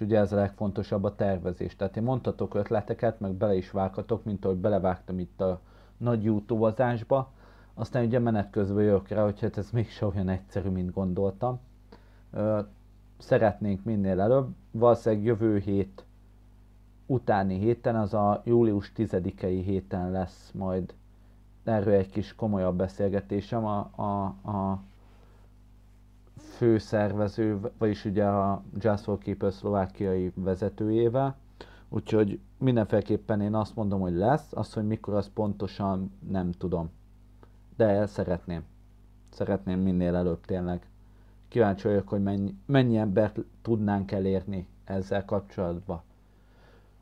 ugye ez a legfontosabb a tervezés. Tehát én mondhatok ötleteket, meg bele is vághatok, mint ahogy belevágtam itt a nagy jutóvazásba, aztán ugye menet közben jövök rá, hogy hát ez mégse olyan egyszerű, mint gondoltam. Ö, szeretnénk minél előbb, valószínűleg jövő hét utáni héten, az a július 10-i héten lesz majd erről egy kis komolyabb beszélgetésem a, a, a főszervező, vagyis ugye a Jazz for Keeper szlovákiai vezetőjével, úgyhogy mindenféleképpen én azt mondom, hogy lesz, azt, hogy mikor, az pontosan nem tudom. De szeretném. Szeretném minél előbb tényleg. Kíváncsi vagyok, hogy mennyi, mennyi embert tudnánk elérni ezzel kapcsolatban.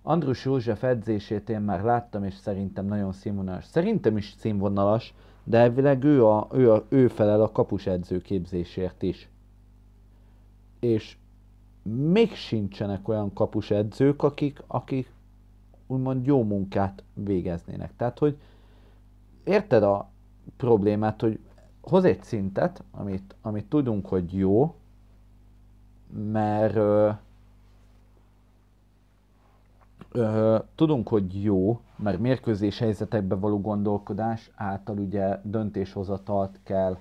Andrus József edzését én már láttam, és szerintem nagyon színvonalas. Szerintem is színvonalas, de elvileg ő, a, ő, a, ő felel a kapusedző képzésért is. És még sincsenek olyan kapusedzők, akik, akik úgymond jó munkát végeznének. Tehát, hogy érted a problémát, hogy hoz egy szintet, amit, amit tudunk, hogy jó, mert ö, tudunk, hogy jó, mert mérkőzés helyzetekbe való gondolkodás által ugye döntéshozatalt kell,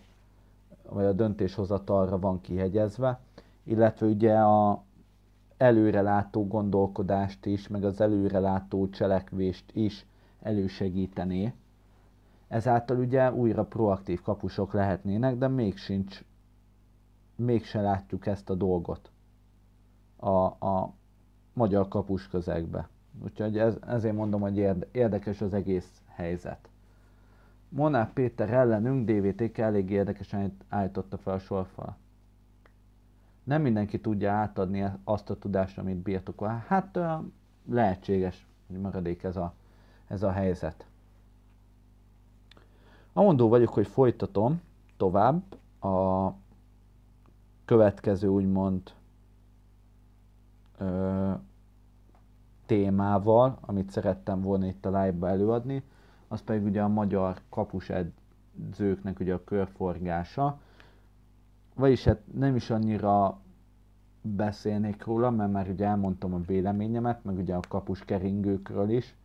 vagy a döntéshozatalra van kihegyezve, illetve ugye a előrelátó gondolkodást is, meg az előrelátó cselekvést is elősegítené. Ezáltal ugye újra proaktív kapusok lehetnének, de még sincs, mégse látjuk ezt a dolgot a, a magyar kapus közegbe. Úgyhogy ez, ezért mondom, hogy érdekes az egész helyzet. Molnár Péter ellenünk DVT-ke elég érdekesen állította fel a sorfal. Nem mindenki tudja átadni azt a tudást, amit birtokol. Hát lehetséges, hogy maradék ez a, ez a helyzet. Amondó vagyok, hogy folytatom tovább a következő úgymond ö, témával, amit szerettem volna itt a live-ba előadni, az pedig ugye a magyar kapus edzőknek ugye a körforgása, vagyis hát nem is annyira beszélnék róla, mert már ugye elmondtam a véleményemet, meg ugye a kapus keringőkről is,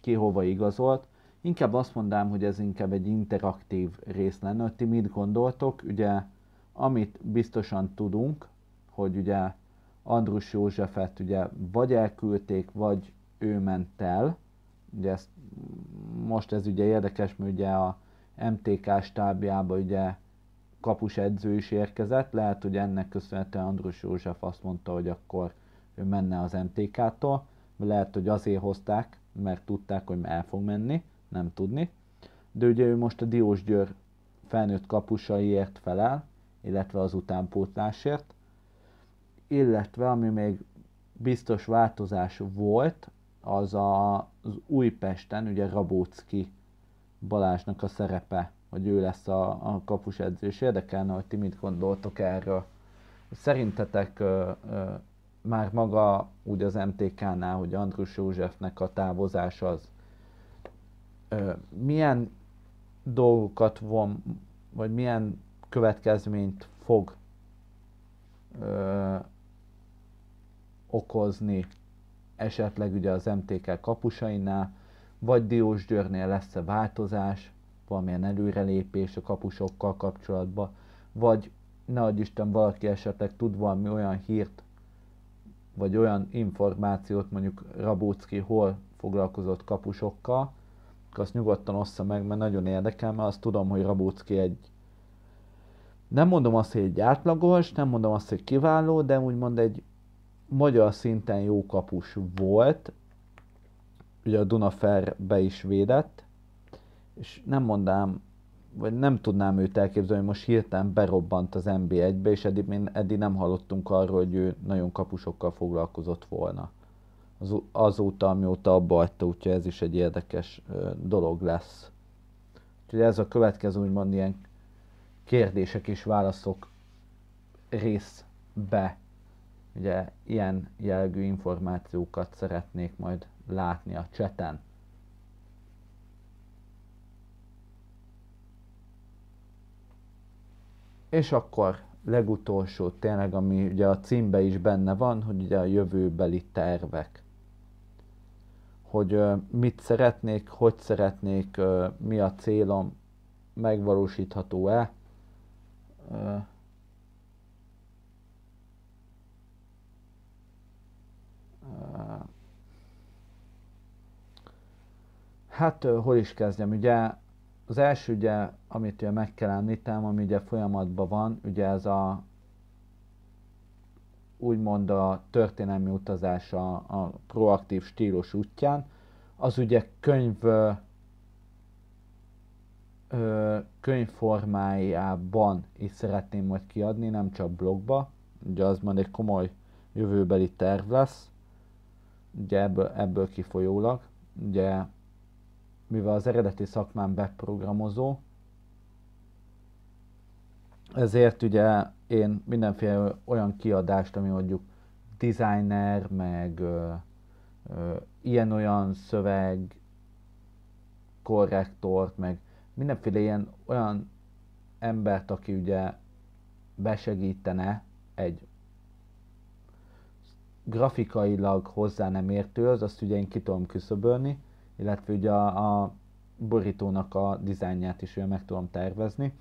ki hova igazolt. Inkább azt mondám, hogy ez inkább egy interaktív rész lenne, hogy ti mit gondoltok, ugye amit biztosan tudunk, hogy ugye Andrus Józsefet ugye vagy elküldték, vagy ő ment el. Ugye ezt, most ez ugye érdekes, mert ugye a MTK stábjába ugye kapus edző is érkezett, lehet, hogy ennek köszönhetően Andrus József azt mondta, hogy akkor ő menne az MTK-tól, lehet, hogy azért hozták, mert tudták, hogy el fog menni, nem tudni. De ugye ő most a Diós Győr felnőtt kapusaiért felel, illetve az utánpótlásért illetve ami még biztos változás volt, az a, az Újpesten, ugye Rabócki Balázsnak a szerepe, hogy ő lesz a, a edző és érdekelne, hogy ti mit gondoltok erről. Szerintetek ö, ö, már maga úgy az MTK-nál, hogy Andrus Józsefnek a távozás az ö, milyen dolgokat von, vagy milyen következményt fog ö, okozni, esetleg ugye az MTK kapusainál, vagy Diós Győrnél lesz a változás, valamilyen előrelépés a kapusokkal kapcsolatban, vagy ne adj Isten, valaki esetleg tud valami olyan hírt, vagy olyan információt, mondjuk Rabócki hol foglalkozott kapusokkal, azt nyugodtan ossza meg, mert nagyon érdekel, mert azt tudom, hogy Rabócki egy nem mondom azt, hogy egy átlagos, nem mondom azt, hogy kiváló, de úgymond egy magyar szinten jó kapus volt, ugye a be is védett, és nem mondám, vagy nem tudnám őt elképzelni, hogy most hirtelen berobbant az NB1-be, és eddig, eddig nem hallottunk arról, hogy ő nagyon kapusokkal foglalkozott volna. Az, azóta, amióta abba hagyta, úgyhogy ez is egy érdekes ö, dolog lesz. Úgyhogy ez a következő, úgymond ilyen kérdések és válaszok részbe Ugye ilyen jelgű információkat szeretnék majd látni a cseten. És akkor legutolsó tényleg, ami ugye a címbe is benne van, hogy ugye a jövőbeli tervek. Hogy mit szeretnék, hogy szeretnék, mi a célom, megvalósítható-e. Hát hol is kezdjem? Ugye az első ugye, amit ugye meg kell említem, ami ugye folyamatban van, ugye ez a úgymond a történelmi utazás a, a proaktív stílus útján, az ugye könyv ö, könyvformájában is szeretném majd kiadni, nem csak blogba, ugye az majd egy komoly jövőbeli terv lesz ugye ebből, ebből kifolyólag, ugye mivel az eredeti szakmám webprogramozó, ezért ugye én mindenféle olyan kiadást, ami mondjuk designer, meg ö, ö, ilyen-olyan szöveg, korrektort, meg mindenféle ilyen olyan embert, aki ugye besegítene egy grafikailag hozzá nem értő, az azt ugye én ki tudom küszöbölni, illetve ugye a, a borítónak a dizájnját is ugye meg tudom tervezni.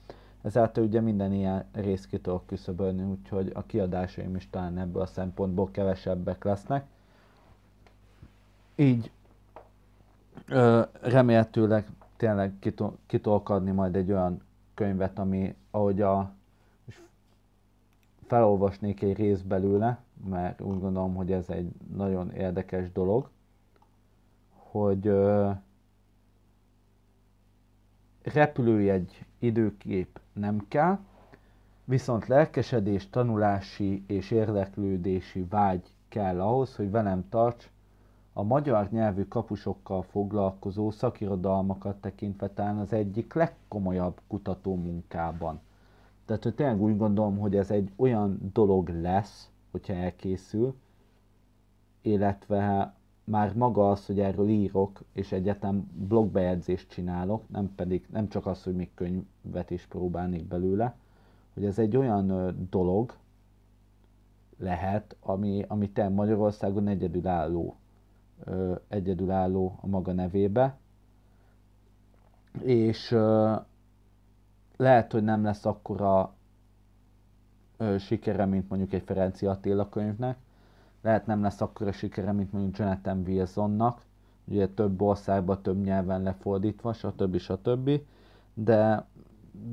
Ezáltal ugye minden ilyen részt ki tudok küszöbölni, úgyhogy a kiadásaim is talán ebből a szempontból kevesebbek lesznek. Így ö, remélhetőleg tényleg ki tudok adni majd egy olyan könyvet, ami ahogy a, felolvasnék egy rész belőle, mert úgy gondolom, hogy ez egy nagyon érdekes dolog, hogy ö, repülőjegy időkép nem kell, viszont lelkesedés, tanulási és érdeklődési vágy kell ahhoz, hogy velem tarts a magyar nyelvű kapusokkal foglalkozó szakirodalmakat tekintve talán az egyik legkomolyabb kutató munkában. Tehát hogy tényleg úgy gondolom, hogy ez egy olyan dolog lesz, hogyha elkészül, illetve már maga az, hogy erről írok, és egyetem blogbejegyzést csinálok, nem pedig, nem csak az, hogy még könyvet is próbálnék belőle, hogy ez egy olyan dolog lehet, ami, ami te Magyarországon egyedülálló, ö, egyedülálló a maga nevébe, és ö, lehet, hogy nem lesz akkora ö, sikere, mint mondjuk egy Ferenci Attila könyvnek. Lehet nem lesz akkora sikere, mint mondjuk Jonathan Wilsonnak, ugye több országban, több nyelven lefordítva, stb. stb. De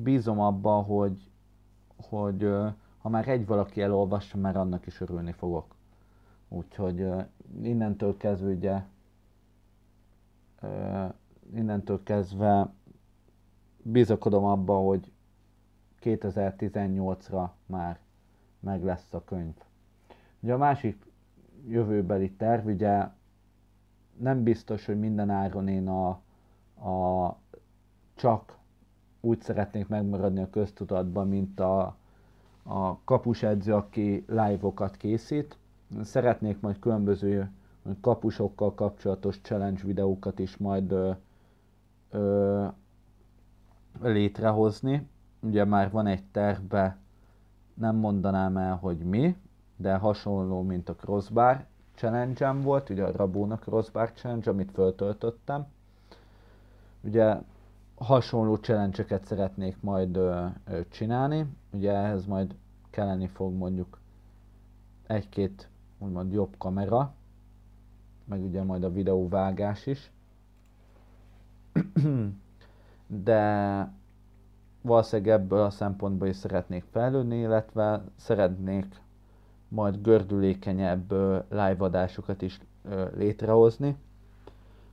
bízom abban, hogy, hogy ö, ha már egy valaki elolvassa, már annak is örülni fogok. Úgyhogy ö, innentől kezdve ugye innentől kezdve bizakodom abban, hogy 2018-ra már meg lesz a könyv. Ugye a másik jövőbeli terv, ugye nem biztos, hogy minden áron én a, a csak úgy szeretnék megmaradni a köztudatban, mint a, a edző, aki live-okat készít. Szeretnék majd különböző kapusokkal kapcsolatos challenge videókat is majd ö, ö, létrehozni ugye már van egy terve, nem mondanám el, hogy mi, de hasonló, mint a crossbar challenge volt, ugye a Rabónak crossbar challenge, amit föltöltöttem. Ugye hasonló challenge szeretnék majd ö, ö, csinálni, ugye ehhez majd kelleni fog mondjuk egy-két úgymond jobb kamera, meg ugye majd a videóvágás is. De valószínűleg ebből a szempontból is szeretnék fejlődni, illetve szeretnék majd gördülékenyebb live adásokat is létrehozni,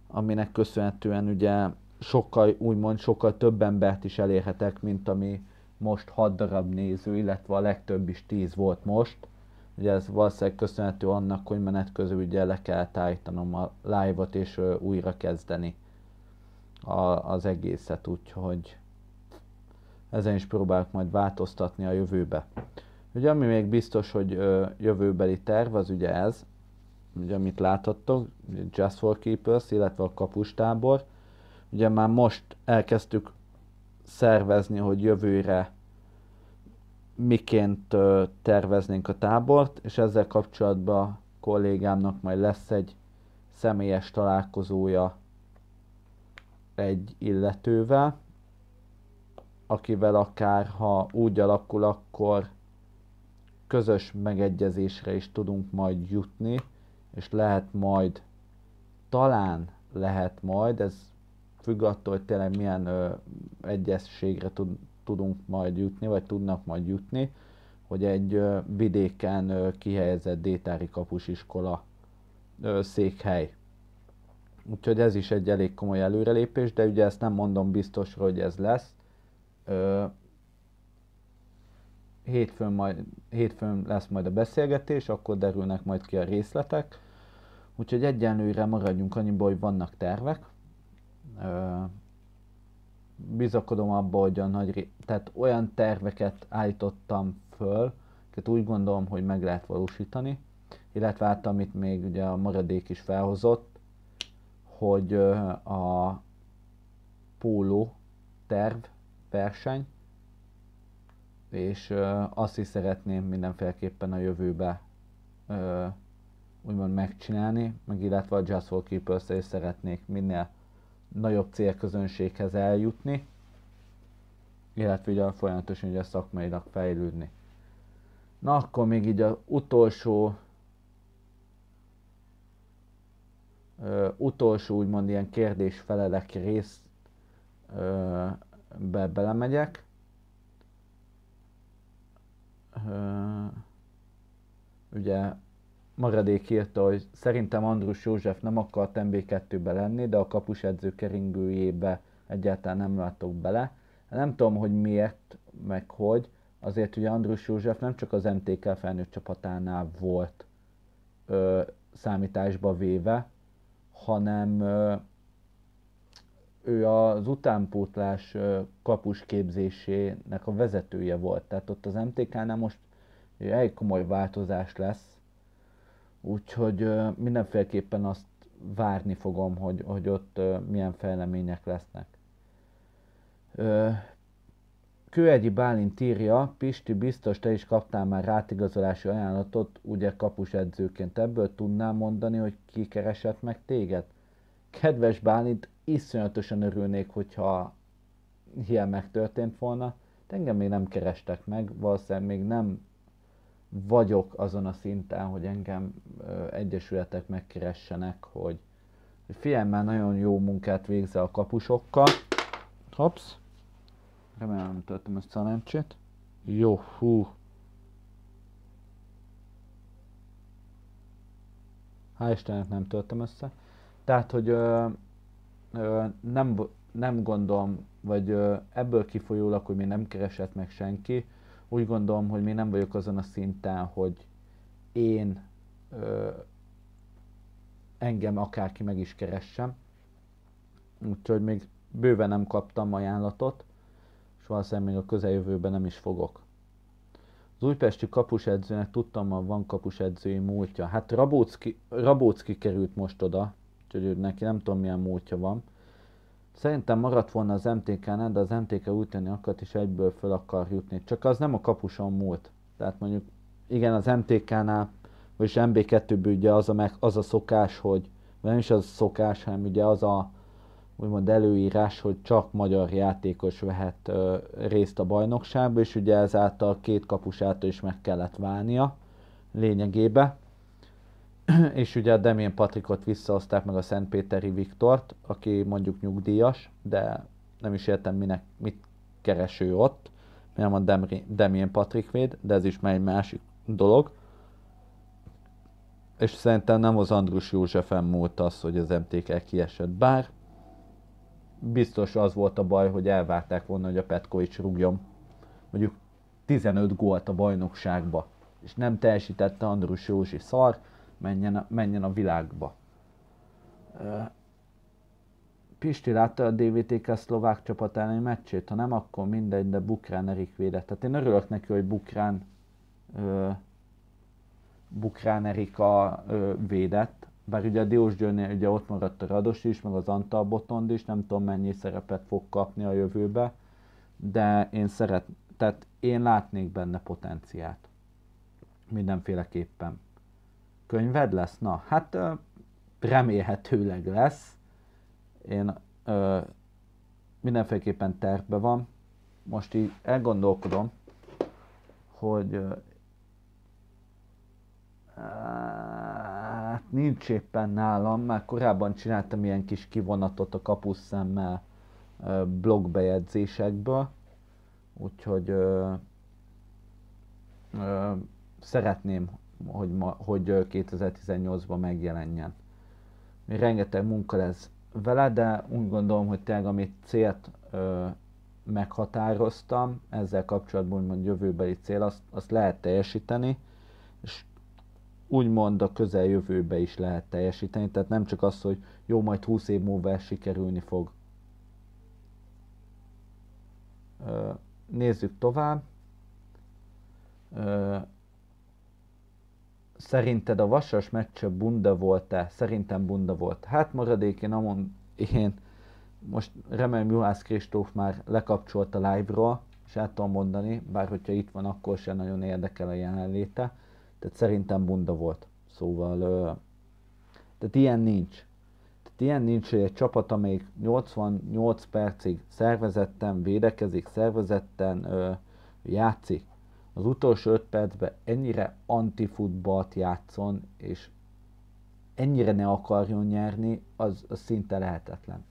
aminek köszönhetően ugye sokkal, úgymond sokkal több embert is elérhetek, mint ami most 6 darab néző, illetve a legtöbb is 10 volt most. Ugye ez valószínűleg köszönhető annak, hogy menet közül ugye le kell tájítanom a live-ot és újra kezdeni a, az egészet, úgyhogy ezen is próbálok majd változtatni a jövőbe. Ugye ami még biztos, hogy ö, jövőbeli terv az ugye ez, ugye amit láthattok, Just for Keepers, illetve a kapustábor. Ugye már most elkezdtük szervezni, hogy jövőre miként ö, terveznénk a tábort, és ezzel kapcsolatban kollégámnak majd lesz egy személyes találkozója egy illetővel, akivel akár, ha úgy alakul, akkor közös megegyezésre is tudunk majd jutni, és lehet majd, talán lehet majd, ez függ attól, hogy tényleg milyen ö, egyességre tud, tudunk majd jutni, vagy tudnak majd jutni, hogy egy ö, vidéken ö, kihelyezett détári kapus iskola ö, székhely. Úgyhogy ez is egy elég komoly előrelépés, de ugye ezt nem mondom biztosra, hogy ez lesz, Ö, hétfőn, majd, hétfőn lesz majd a beszélgetés, akkor derülnek majd ki a részletek. Úgyhogy egyenlőre maradjunk annyiból, hogy vannak tervek. Ö, bizakodom abba, hogy a nagy, tehát olyan terveket állítottam föl, amiket úgy gondolom, hogy meg lehet valósítani, illetve hát amit még ugye a maradék is felhozott, hogy a póló terv verseny, és azt is szeretném mindenféleképpen a jövőbe úgymond megcsinálni, meg illetve a Just for keepers is szeretnék minél nagyobb célközönséghez eljutni, illetve ugye folyamatosan ugye szakmailag fejlődni. Na akkor még így az utolsó ö, utolsó úgymond ilyen kérdés-felelek rész ö, be belemegyek. Ugye Maradék írta, hogy szerintem Andrus József nem akart MB2-be lenni, de a kapus edző keringőjébe egyáltalán nem látok bele. Nem tudom, hogy miért, meg hogy. Azért ugye Andrus József nem csak az MTK felnőtt csapatánál volt ö, számításba véve, hanem ö, ő az utánpótlás kapus képzésének a vezetője volt. Tehát ott az MTK-nál most egy komoly változás lesz, úgyhogy mindenféleképpen azt várni fogom, hogy, hogy ott milyen fejlemények lesznek. Kőegyi Bálint írja, Pisti, biztos te is kaptál már rátigazolási ajánlatot, ugye kapus edzőként ebből tudnál mondani, hogy ki keresett meg téged? Kedves Bálint, iszonyatosan örülnék, hogyha ilyen megtörtént volna, de engem még nem kerestek meg, valószínűleg még nem vagyok azon a szinten, hogy engem ö, egyesületek megkeressenek, hogy, hogy figyelj, már nagyon jó munkát végzel a kapusokkal. Hops. Remélem nem töltöm ezt a lencsét. Jó, hú. Hál' Istennek nem töltöm össze. Tehát, hogy ö, nem, nem gondolom, vagy ebből kifolyólag, hogy még nem keresett meg senki, úgy gondolom, hogy még nem vagyok azon a szinten, hogy én ö, engem akárki meg is keressem. Úgyhogy még bőven nem kaptam ajánlatot, és valószínűleg még a közeljövőben nem is fogok. Az újpesti kapusedzőnek tudtam, hogy van kapusedzői múltja. Hát Rabócki, Rabócki került most oda, hogy neki nem tudom milyen módja van. Szerintem maradt volna az mtk nem de az MTK tenni akart, és egyből föl akar jutni. Csak az nem a kapuson múlt. Tehát mondjuk, igen, az MTK-nál, vagyis mb 2 ugye az a, meg, az a szokás, hogy nem is az a szokás, hanem ugye az a úgymond előírás, hogy csak magyar játékos vehet ö, részt a bajnokságba, és ugye ezáltal két kapusától is meg kellett válnia lényegébe. és ugye a Demén Patrikot visszahozták meg a Szentpéteri Viktort, aki mondjuk nyugdíjas, de nem is értem minek, mit kereső ott, mert van Demri, Demien Patrik véd, de ez is már egy másik dolog. És szerintem nem az Andrus Józsefen múlt az, hogy az MTK kiesett, bár biztos az volt a baj, hogy elvárták volna, hogy a Petkovics rúgjon mondjuk 15 gólt a bajnokságba, és nem teljesítette Andrus Józsi szar, menjen a, menjen a világba. Pisti látta a DVTK szlovák csapat elleni meccsét, ha nem, akkor mindegy, de Bukrán Erik védett. Tehát én örülök neki, hogy Bukrán, ö, Bukrán Erika ö, védett, bár ugye a Diós Győnél ugye ott maradt a Rados is, meg az Antal Botond is, nem tudom mennyi szerepet fog kapni a jövőbe, de én szeret, tehát én látnék benne potenciát. Mindenféleképpen könyved lesz? Na, hát remélhetőleg lesz. Én ö, mindenféleképpen tervben van. Most így elgondolkodom, hogy hát nincs éppen nálam, már korábban csináltam ilyen kis kivonatot a kapusszemmel blogbejegyzésekből, úgyhogy ö, ö, szeretném hogy, ma, hogy 2018-ban megjelenjen. Még rengeteg munka lesz vele, de úgy gondolom, hogy tényleg amit célt ö, meghatároztam, ezzel kapcsolatban úgymond jövőbeli cél, azt, azt lehet teljesíteni, és úgymond a közeljövőbe is lehet teljesíteni, tehát nem csak az, hogy jó, majd 20 év múlva ez sikerülni fog. Nézzük tovább. Szerinted a vasas meccse bunda volt-e? Szerintem bunda volt. Hát maradék, én amon, én most remélem Juhász Kristóf már lekapcsolt a live-ról, és el tudom mondani, bár hogyha itt van, akkor sem nagyon érdekel a jelenléte. Tehát szerintem bunda volt. Szóval, ö, tehát ilyen nincs. Tehát ilyen nincs, hogy egy csapat, amelyik 88 percig szervezetten védekezik, szervezetten ö, játszik, az utolsó öt percben ennyire antifutballt játszon, és ennyire ne akarjon nyerni, az, az szinte lehetetlen.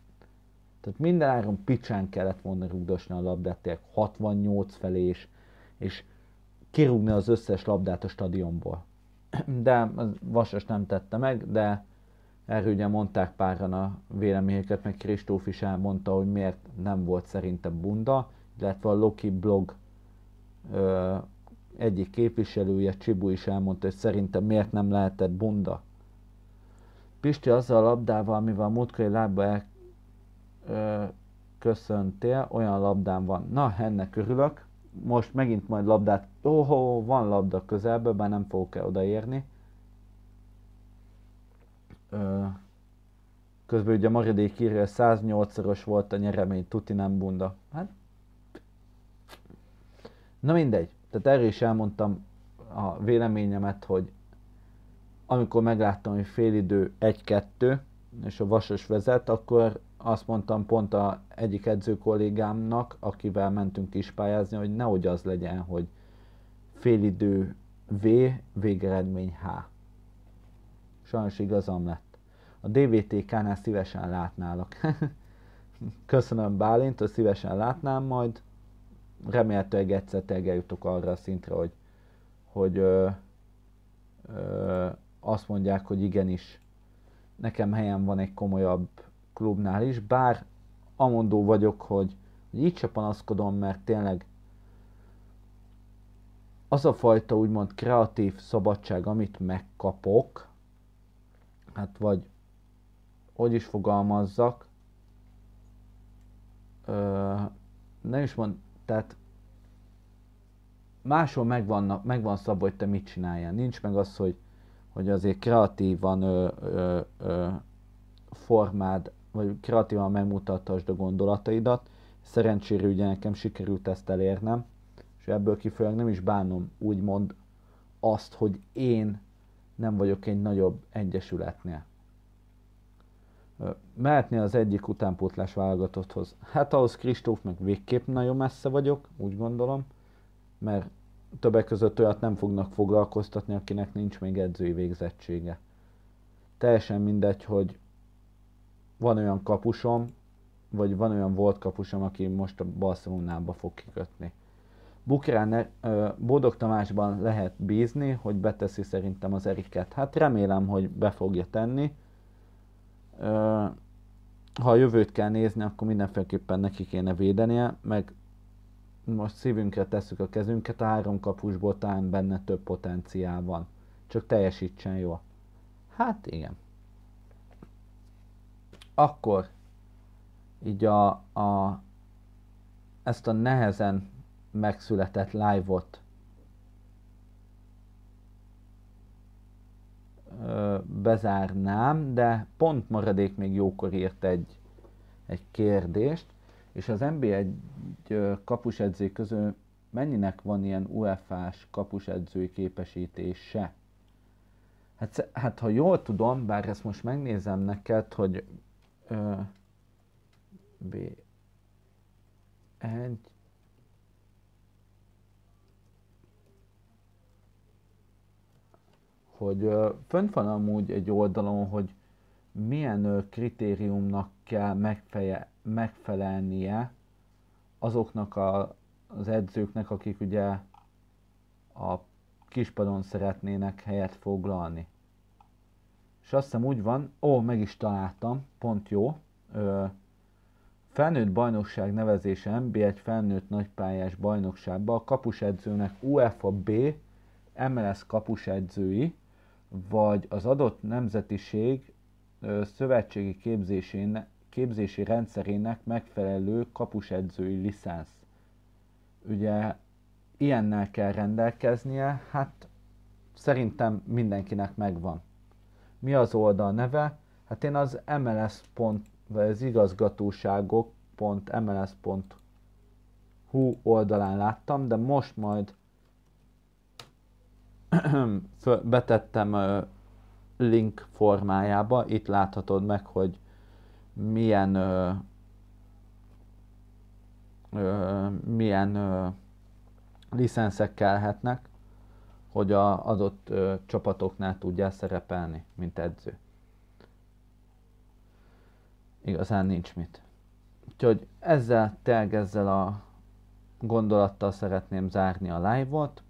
Tehát mindenáron picsán kellett volna rúgdosni a labdát, tényleg 68 felé is, és kirúgni az összes labdát a stadionból. De Vasas nem tette meg, de erről ugye mondták páran a véleményeket, meg Kristóf is elmondta, hogy miért nem volt szerintem bunda, illetve a Loki blog ö, egyik képviselője, Csibu is elmondta, hogy szerintem miért nem lehetett bunda. Pisti azzal a labdával, amivel a múltkori lábba el, ö, köszöntél, olyan labdám van. Na, ennek örülök. Most megint majd labdát. Oho, van labda közelben, bár nem fogok el odaérni. Ö, közben ugye Maradék írja, 108-szoros volt a nyeremény, tuti nem bunda. Hát... Na mindegy tehát erről is elmondtam a véleményemet, hogy amikor megláttam, hogy félidő 1-2, és a Vasas vezet, akkor azt mondtam pont a egyik edző kollégámnak, akivel mentünk pályázni, hogy nehogy az legyen, hogy félidő V, végeredmény H. Sajnos igazam lett. A DVTK-nál szívesen látnálak. Köszönöm Bálint, hogy szívesen látnám majd remélhetőleg egyszer tényleg eljutok arra a szintre, hogy, hogy ö, ö, azt mondják, hogy igenis, nekem helyem van egy komolyabb klubnál is, bár amondó vagyok, hogy, hogy így se panaszkodom, mert tényleg az a fajta úgymond kreatív szabadság, amit megkapok, hát vagy hogy is fogalmazzak, ö, nem is mond, tehát máshol megvan, megvan szabva, hogy te mit csináljál. Nincs meg az, hogy, hogy azért kreatívan ö, ö, ö, formád, vagy kreatívan megmutattasd a gondolataidat. Szerencsére ugye nekem sikerült ezt elérnem, és ebből kifolyólag nem is bánom úgymond azt, hogy én nem vagyok egy nagyobb egyesületnél mehetni az egyik utánpótlás válogatotthoz. Hát ahhoz Kristóf meg végképp nagyon messze vagyok, úgy gondolom, mert többek között olyat nem fognak foglalkoztatni, akinek nincs még edzői végzettsége. Teljesen mindegy, hogy van olyan kapusom, vagy van olyan volt kapusom, aki most a Barcelonába fog kikötni. Bukrán, Bódog Tamásban lehet bízni, hogy beteszi szerintem az Eriket. Hát remélem, hogy be fogja tenni, ha a jövőt kell nézni, akkor mindenféleképpen neki kéne védenie, meg most szívünkre tesszük a kezünket, a három kapusból talán benne több potenciál van. Csak teljesítsen jól. Hát igen. Akkor így a, a ezt a nehezen megszületett live-ot bezárnám, de pont maradék még jókor írt egy, egy kérdést, és az NBA egy kapusedző közül mennyinek van ilyen UEFA-s kapusedzői képesítése? Hát, hát ha jól tudom, bár ezt most megnézem neked, hogy ö, B1 hogy fönt van amúgy egy oldalon, hogy milyen kritériumnak kell megfeje, megfelelnie azoknak a, az edzőknek, akik ugye a kispadon szeretnének helyet foglalni. És azt hiszem úgy van, ó, meg is találtam, pont jó. Ö, felnőtt bajnokság nevezése MB 1 felnőtt nagypályás bajnokságba a kapusedzőnek UEFA B MLS kapusedzői vagy az adott nemzetiség szövetségi képzési rendszerének megfelelő kapusedzői licensz. Ugye ilyennel kell rendelkeznie, hát szerintem mindenkinek megvan. Mi az oldal neve? Hát én az MLS. vagy az igazgatóságok.mls.hu oldalán láttam, de most majd betettem link formájába, itt láthatod meg, hogy milyen milyen licenszek kellhetnek hogy a adott ö, csapatoknál tudjál szerepelni, mint edző. Igazán nincs mit. Úgyhogy ezzel, tergezzel a gondolattal szeretném zárni a live-ot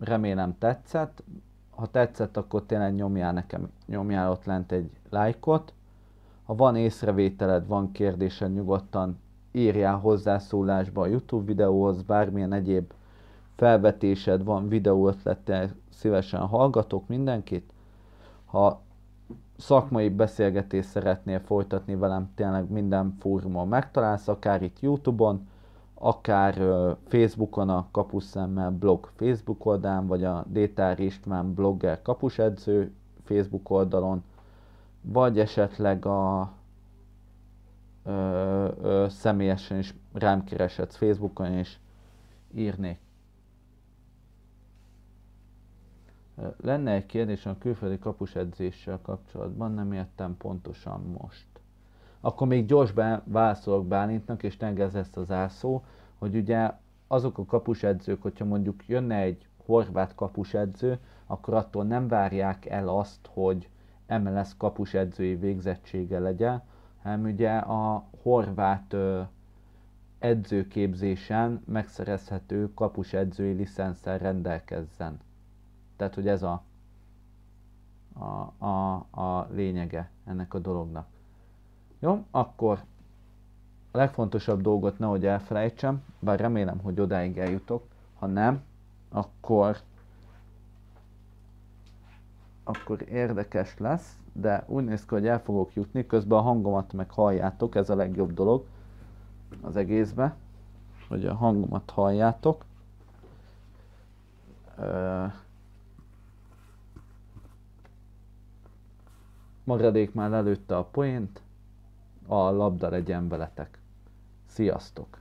remélem tetszett. Ha tetszett, akkor tényleg nyomjál nekem, nyomjál ott lent egy lájkot. Ha van észrevételed, van kérdésed, nyugodtan írjál hozzászólásba a YouTube videóhoz, bármilyen egyéb felvetésed van, videó ötlettel szívesen hallgatok mindenkit. Ha szakmai beszélgetést szeretnél folytatni velem, tényleg minden fórumon megtalálsz, akár itt YouTube-on, akár Facebookon a Kapuszemmel blog Facebook oldalán, vagy a Détár István blogger kapusedző Facebook oldalon, vagy esetleg a ö, ö, személyesen is rám kereshetsz Facebookon, és írnék. Lenne egy kérdés a külföldi kapusedzéssel kapcsolatban, nem értem pontosan most akkor még gyors válaszolok Bálintnak, és tengez ezt az ászó, hogy ugye azok a kapusedzők, hogyha mondjuk jönne egy horvát kapusedző, akkor attól nem várják el azt, hogy MLS kapusedzői végzettsége legyen, hanem ugye a horvát edzőképzésen megszerezhető kapusedzői licenszel rendelkezzen. Tehát, hogy ez a, a, a, a lényege ennek a dolognak. Jó, akkor a legfontosabb dolgot nehogy elfelejtsem, bár remélem, hogy odáig eljutok. Ha nem, akkor akkor érdekes lesz, de úgy néz ki, hogy el fogok jutni, közben a hangomat meg halljátok, ez a legjobb dolog az egészbe, hogy a hangomat halljátok. Maradék már előtte a point a labda legyen veletek. Sziasztok!